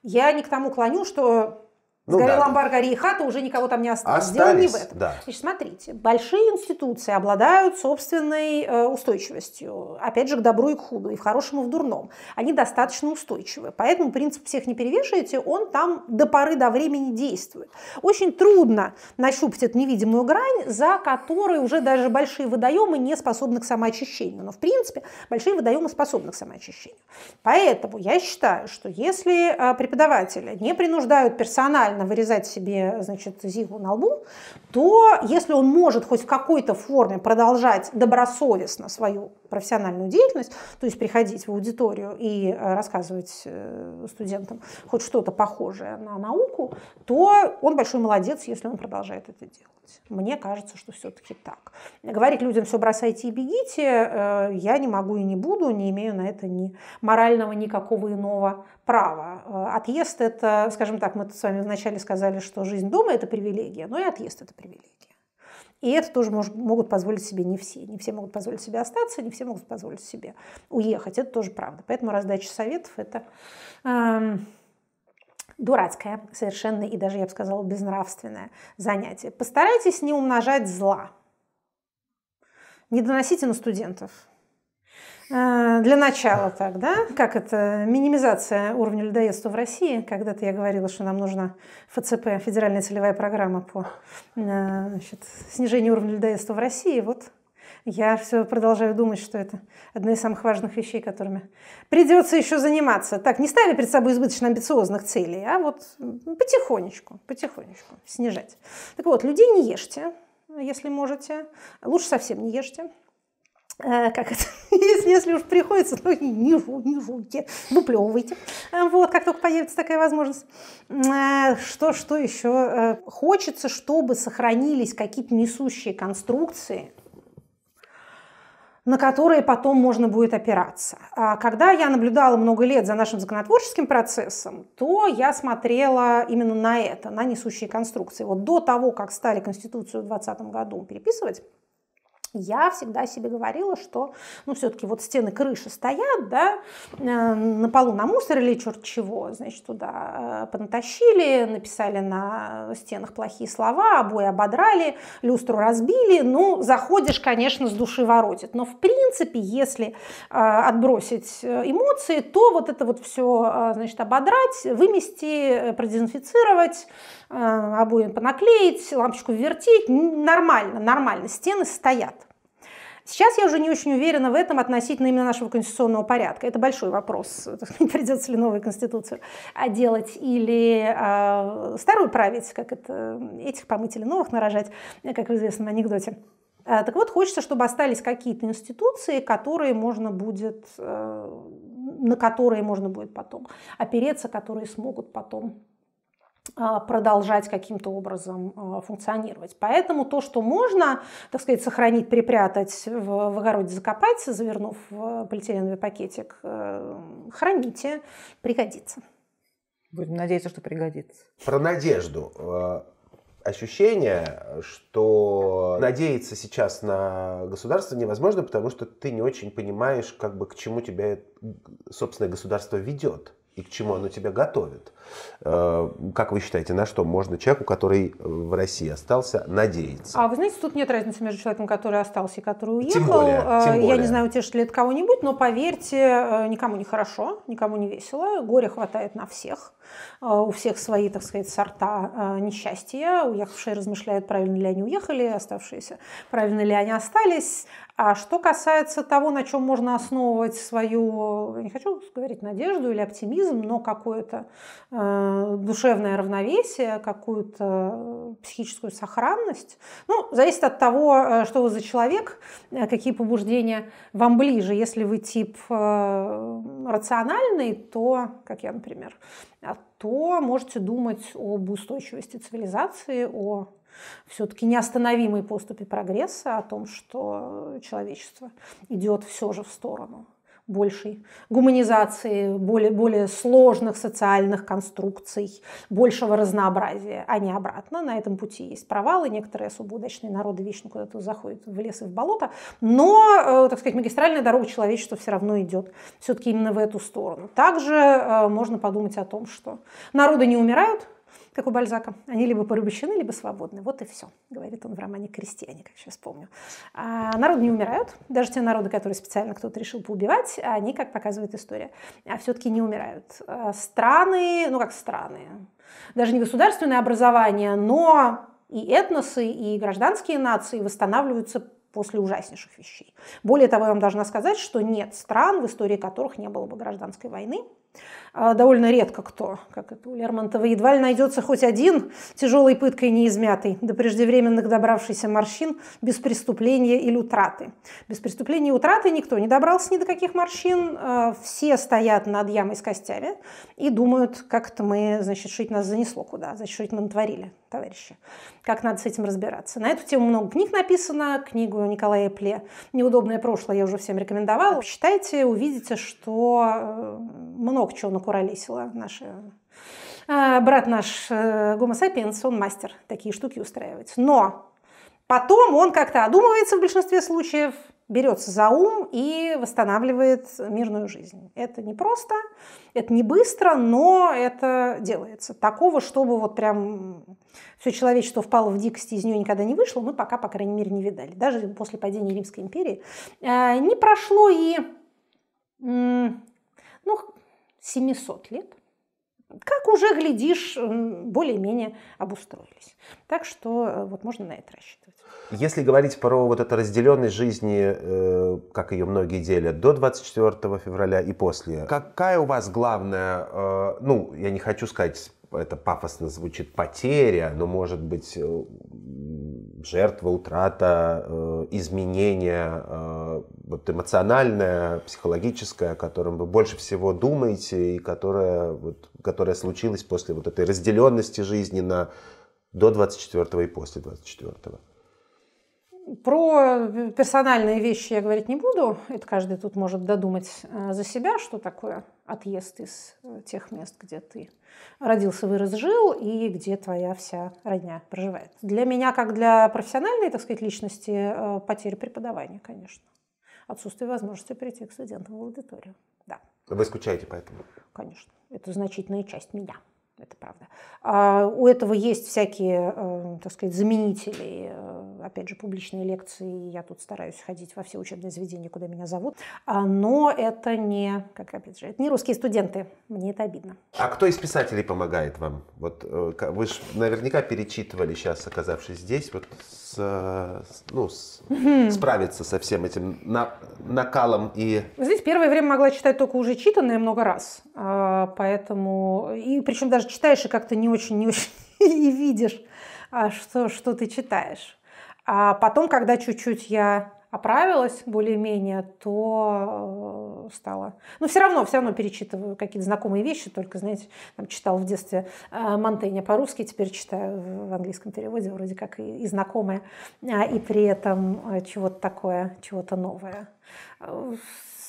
Я не к тому клоню, что ну, Сгорел да. амбар, гори и хата, уже никого там не осталось. Остались, не в этом. Да. Значит, смотрите, большие институции обладают собственной э, устойчивостью. Опять же, к добру и к худу, и в хорошем, и в дурном. Они достаточно устойчивы. Поэтому принцип «всех не перевешивайте», он там до поры до времени действует. Очень трудно нащупать эту невидимую грань, за которой уже даже большие водоемы не способны к самоочищению. Но, в принципе, большие водоемы способны к самоочищению. Поэтому я считаю, что если э, преподаватели не принуждают персонал банально вырезать себе, значит, зигу на лбу, то если он может хоть в какой-то форме продолжать добросовестно свою профессиональную деятельность, то есть приходить в аудиторию и э, рассказывать э, студентам хоть что-то похожее на науку, то он большой молодец, если он продолжает это делать. Мне кажется, что все-таки так. Говорить людям все бросайте и бегите, э, я не могу и не буду, не имею на это ни морального, никакого иного Право, э, Отъезд – это, скажем так, мы с вами вначале сказали, что жизнь дома – это привилегия, но и отъезд – это привилегия. И это тоже мож, могут позволить себе не все. Не все могут позволить себе остаться, не все могут позволить себе уехать. Это тоже правда. Поэтому раздача советов – это э, дурацкое совершенно и даже, я бы сказала, безнравственное занятие. Постарайтесь не умножать зла. Не доносите на студентов – а, для начала так, да? Как это? Минимизация уровня людоедства в России. Когда-то я говорила, что нам нужна ФЦП, федеральная целевая программа по а, значит, снижению уровня людоедства в России. Вот я все продолжаю думать, что это одна из самых важных вещей, которыми придется еще заниматься. Так, не ставя перед собой избыточно амбициозных целей, а вот потихонечку, потихонечку снижать. Так вот, людей не ешьте, если можете. Лучше совсем не ешьте. Э, как это? Если, если уж приходится, то не, жу, не жуйте, выплевывайте. Э, вот, как только появится такая возможность. Э, что, что еще? Э, хочется, чтобы сохранились какие-то несущие конструкции, на которые потом можно будет опираться. А когда я наблюдала много лет за нашим законотворческим процессом, то я смотрела именно на это, на несущие конструкции. Вот до того, как стали Конституцию в 2020 году переписывать, я всегда себе говорила, что, ну, все-таки вот стены крыши стоят, да, э, на полу на мусор или черт чего, значит, туда э, понатащили, написали на стенах плохие слова, обои ободрали, люстру разбили, ну, заходишь, конечно, с души воротит. Но, в принципе, если э, отбросить эмоции, то вот это вот все, значит, ободрать, вымести, продезинфицировать, обои понаклеить, лампочку вертеть, нормально, нормально, стены стоят. Сейчас я уже не очень уверена в этом относительно именно нашего конституционного порядка. Это большой вопрос, э, придется ли новую конституцию а, делать или э, старую править, как это, этих помыть или новых нарожать, э, как в известном анекдоте. А, так вот, хочется, чтобы остались какие-то институции, которые можно будет, э, на которые можно будет потом опереться, которые смогут потом а, продолжать каким-то образом а, функционировать. Поэтому то, что можно, так сказать, сохранить, припрятать, в, в огороде закопать, завернув в полиэтиленовый пакетик, э, храните, пригодится. Будем надеяться, что пригодится. Про надежду. Э, ощущение, что надеяться сейчас на государство невозможно, потому что ты не очень понимаешь, как бы к чему тебя собственное государство ведет и к чему оно тебя готовит. Э, как вы считаете, на что можно человеку, который э, в России остался, надеяться? А вы знаете, тут нет разницы между человеком, который остался и который уехал. Э, тем более, тем более. Я не знаю, утешит ли это кого-нибудь, но поверьте, никому не хорошо, никому не весело, горе хватает на всех. У всех свои, так сказать, сорта несчастья. Уехавшие размышляют, правильно ли они уехали, оставшиеся, правильно ли они остались. А что касается того, на чем можно основывать свою, не хочу говорить надежду или оптимизм, но какое-то э, душевное равновесие, какую-то психическую сохранность, ну, зависит от того, э, что вы за человек, э, какие побуждения вам ближе. Если вы тип э, рациональный, то, как я, например, а то можете думать об устойчивости цивилизации, о все-таки неостановимой поступи прогресса о том, что человечество идет все же в сторону большей гуманизации, более, более сложных социальных конструкций, большего разнообразия, а не обратно. На этом пути есть провалы, некоторые особо удачные народы вечно куда-то заходят в лес и в болото, но, э, так сказать, магистральная дорога человечества все равно идет все-таки именно в эту сторону. Также э, можно подумать о том, что народы не умирают, как у Бальзака. Они либо порабощены, либо свободны. Вот и все, говорит он в романе «Крестьяне», как сейчас помню. А народы не умирают. Даже те народы, которые специально кто-то решил поубивать, они, как показывает история, а, все-таки не умирают. А, страны, ну как страны, даже не государственное образование, но и этносы, и гражданские нации восстанавливаются после ужаснейших вещей. Более того, я вам должна сказать, что нет стран, в истории которых не было бы гражданской войны. А довольно редко кто, как это у Лермонтова, едва ли найдется хоть один тяжелой пыткой неизмятый, до преждевременных добравшийся морщин, без преступления или утраты. Без преступления и утраты никто не добрался ни до каких морщин, а все стоят над ямой с костями и думают, как это мы, значит, что шить нас занесло куда, значит, что это мы натворили, товарищи, как надо с этим разбираться. На эту тему много книг написано, книгу Николая Пле «Неудобное прошлое» я уже всем рекомендовала. Читайте, увидите, что э, много чего покуролесила наша э, брат наш Гомо э, сапиенс, он мастер такие штуки устраивать. Но потом он как-то одумывается в большинстве случаев, берется за ум и восстанавливает мирную жизнь. Это не просто, это не быстро, но это делается. Такого, чтобы вот прям все человечество впало в дикость и из нее никогда не вышло, мы пока, по крайней мере, не видали. Даже после падения Римской империи э, не прошло и ну, 700 лет, как уже, глядишь, более-менее обустроились. Так что э, вот можно на это рассчитывать. Если говорить про вот это разделенной жизни, э, как ее многие делят, до 24 февраля и после, какая у вас главная, э, ну, я не хочу сказать это пафосно звучит, потеря, но может быть э, жертва, утрата, э, изменение э, вот эмоциональное, психологическое, о котором вы больше всего думаете и которое, вот, которое случилось после вот этой разделенности жизни на до 24 и после 24. -го. Про э, персональные вещи я говорить не буду. Это каждый тут может додумать э, за себя, что такое отъезд из э, тех мест, где ты родился, вырос, жил и где твоя вся родня проживает. Для меня, как для профессиональной, так сказать, личности, потеря преподавания, конечно. Отсутствие возможности прийти к студентам в аудиторию. Да. Вы скучаете поэтому? Конечно. Это значительная часть меня это правда. А у этого есть всякие, так сказать, заменители опять же, публичные лекции, я тут стараюсь ходить во все учебные заведения, куда меня зовут, а, но это не, как опять же, это не русские студенты, мне это обидно. А кто из писателей помогает вам? Вот э, вы же наверняка перечитывали сейчас, оказавшись здесь, вот с, ну, с, справиться со всем этим на, накалом и... Здесь первое время могла читать только уже читанное много раз, а, поэтому... И причем даже читаешь и как-то не очень, не очень и видишь, а, что, что ты читаешь. А потом, когда чуть-чуть я оправилась более-менее, то э, стало. Но ну, все равно, все равно перечитываю какие-то знакомые вещи, только, знаете, там, читал в детстве э, Монтенья по-русски, теперь читаю в английском переводе, вроде как и, и знакомое, а, и при этом э, чего-то такое, чего-то новое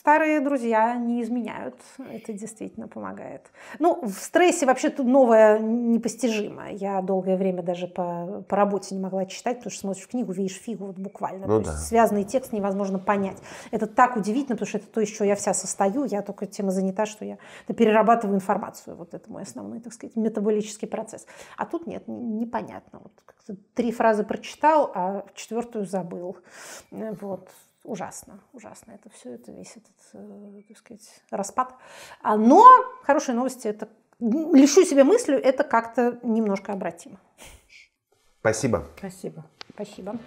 старые друзья не изменяют. Это действительно помогает. Ну, в стрессе вообще тут новое непостижимо. Я долгое время даже по, по работе не могла читать, потому что смотришь книгу, видишь фигу вот буквально. Ну, То да. есть связанный текст невозможно понять. Это так удивительно, потому что это то, из чего я вся состою. Я только тема занята, что я перерабатываю информацию. Вот это мой основной, так сказать, метаболический процесс. А тут нет, непонятно. Вот три фразы прочитал, а четвертую забыл. Э, вот ужасно, ужасно это все, это весь этот, э, так сказать, распад. А, но хорошие новости, это лещу себе мыслью, это как-то немножко обратимо. Спасибо. Спасибо. Спасибо.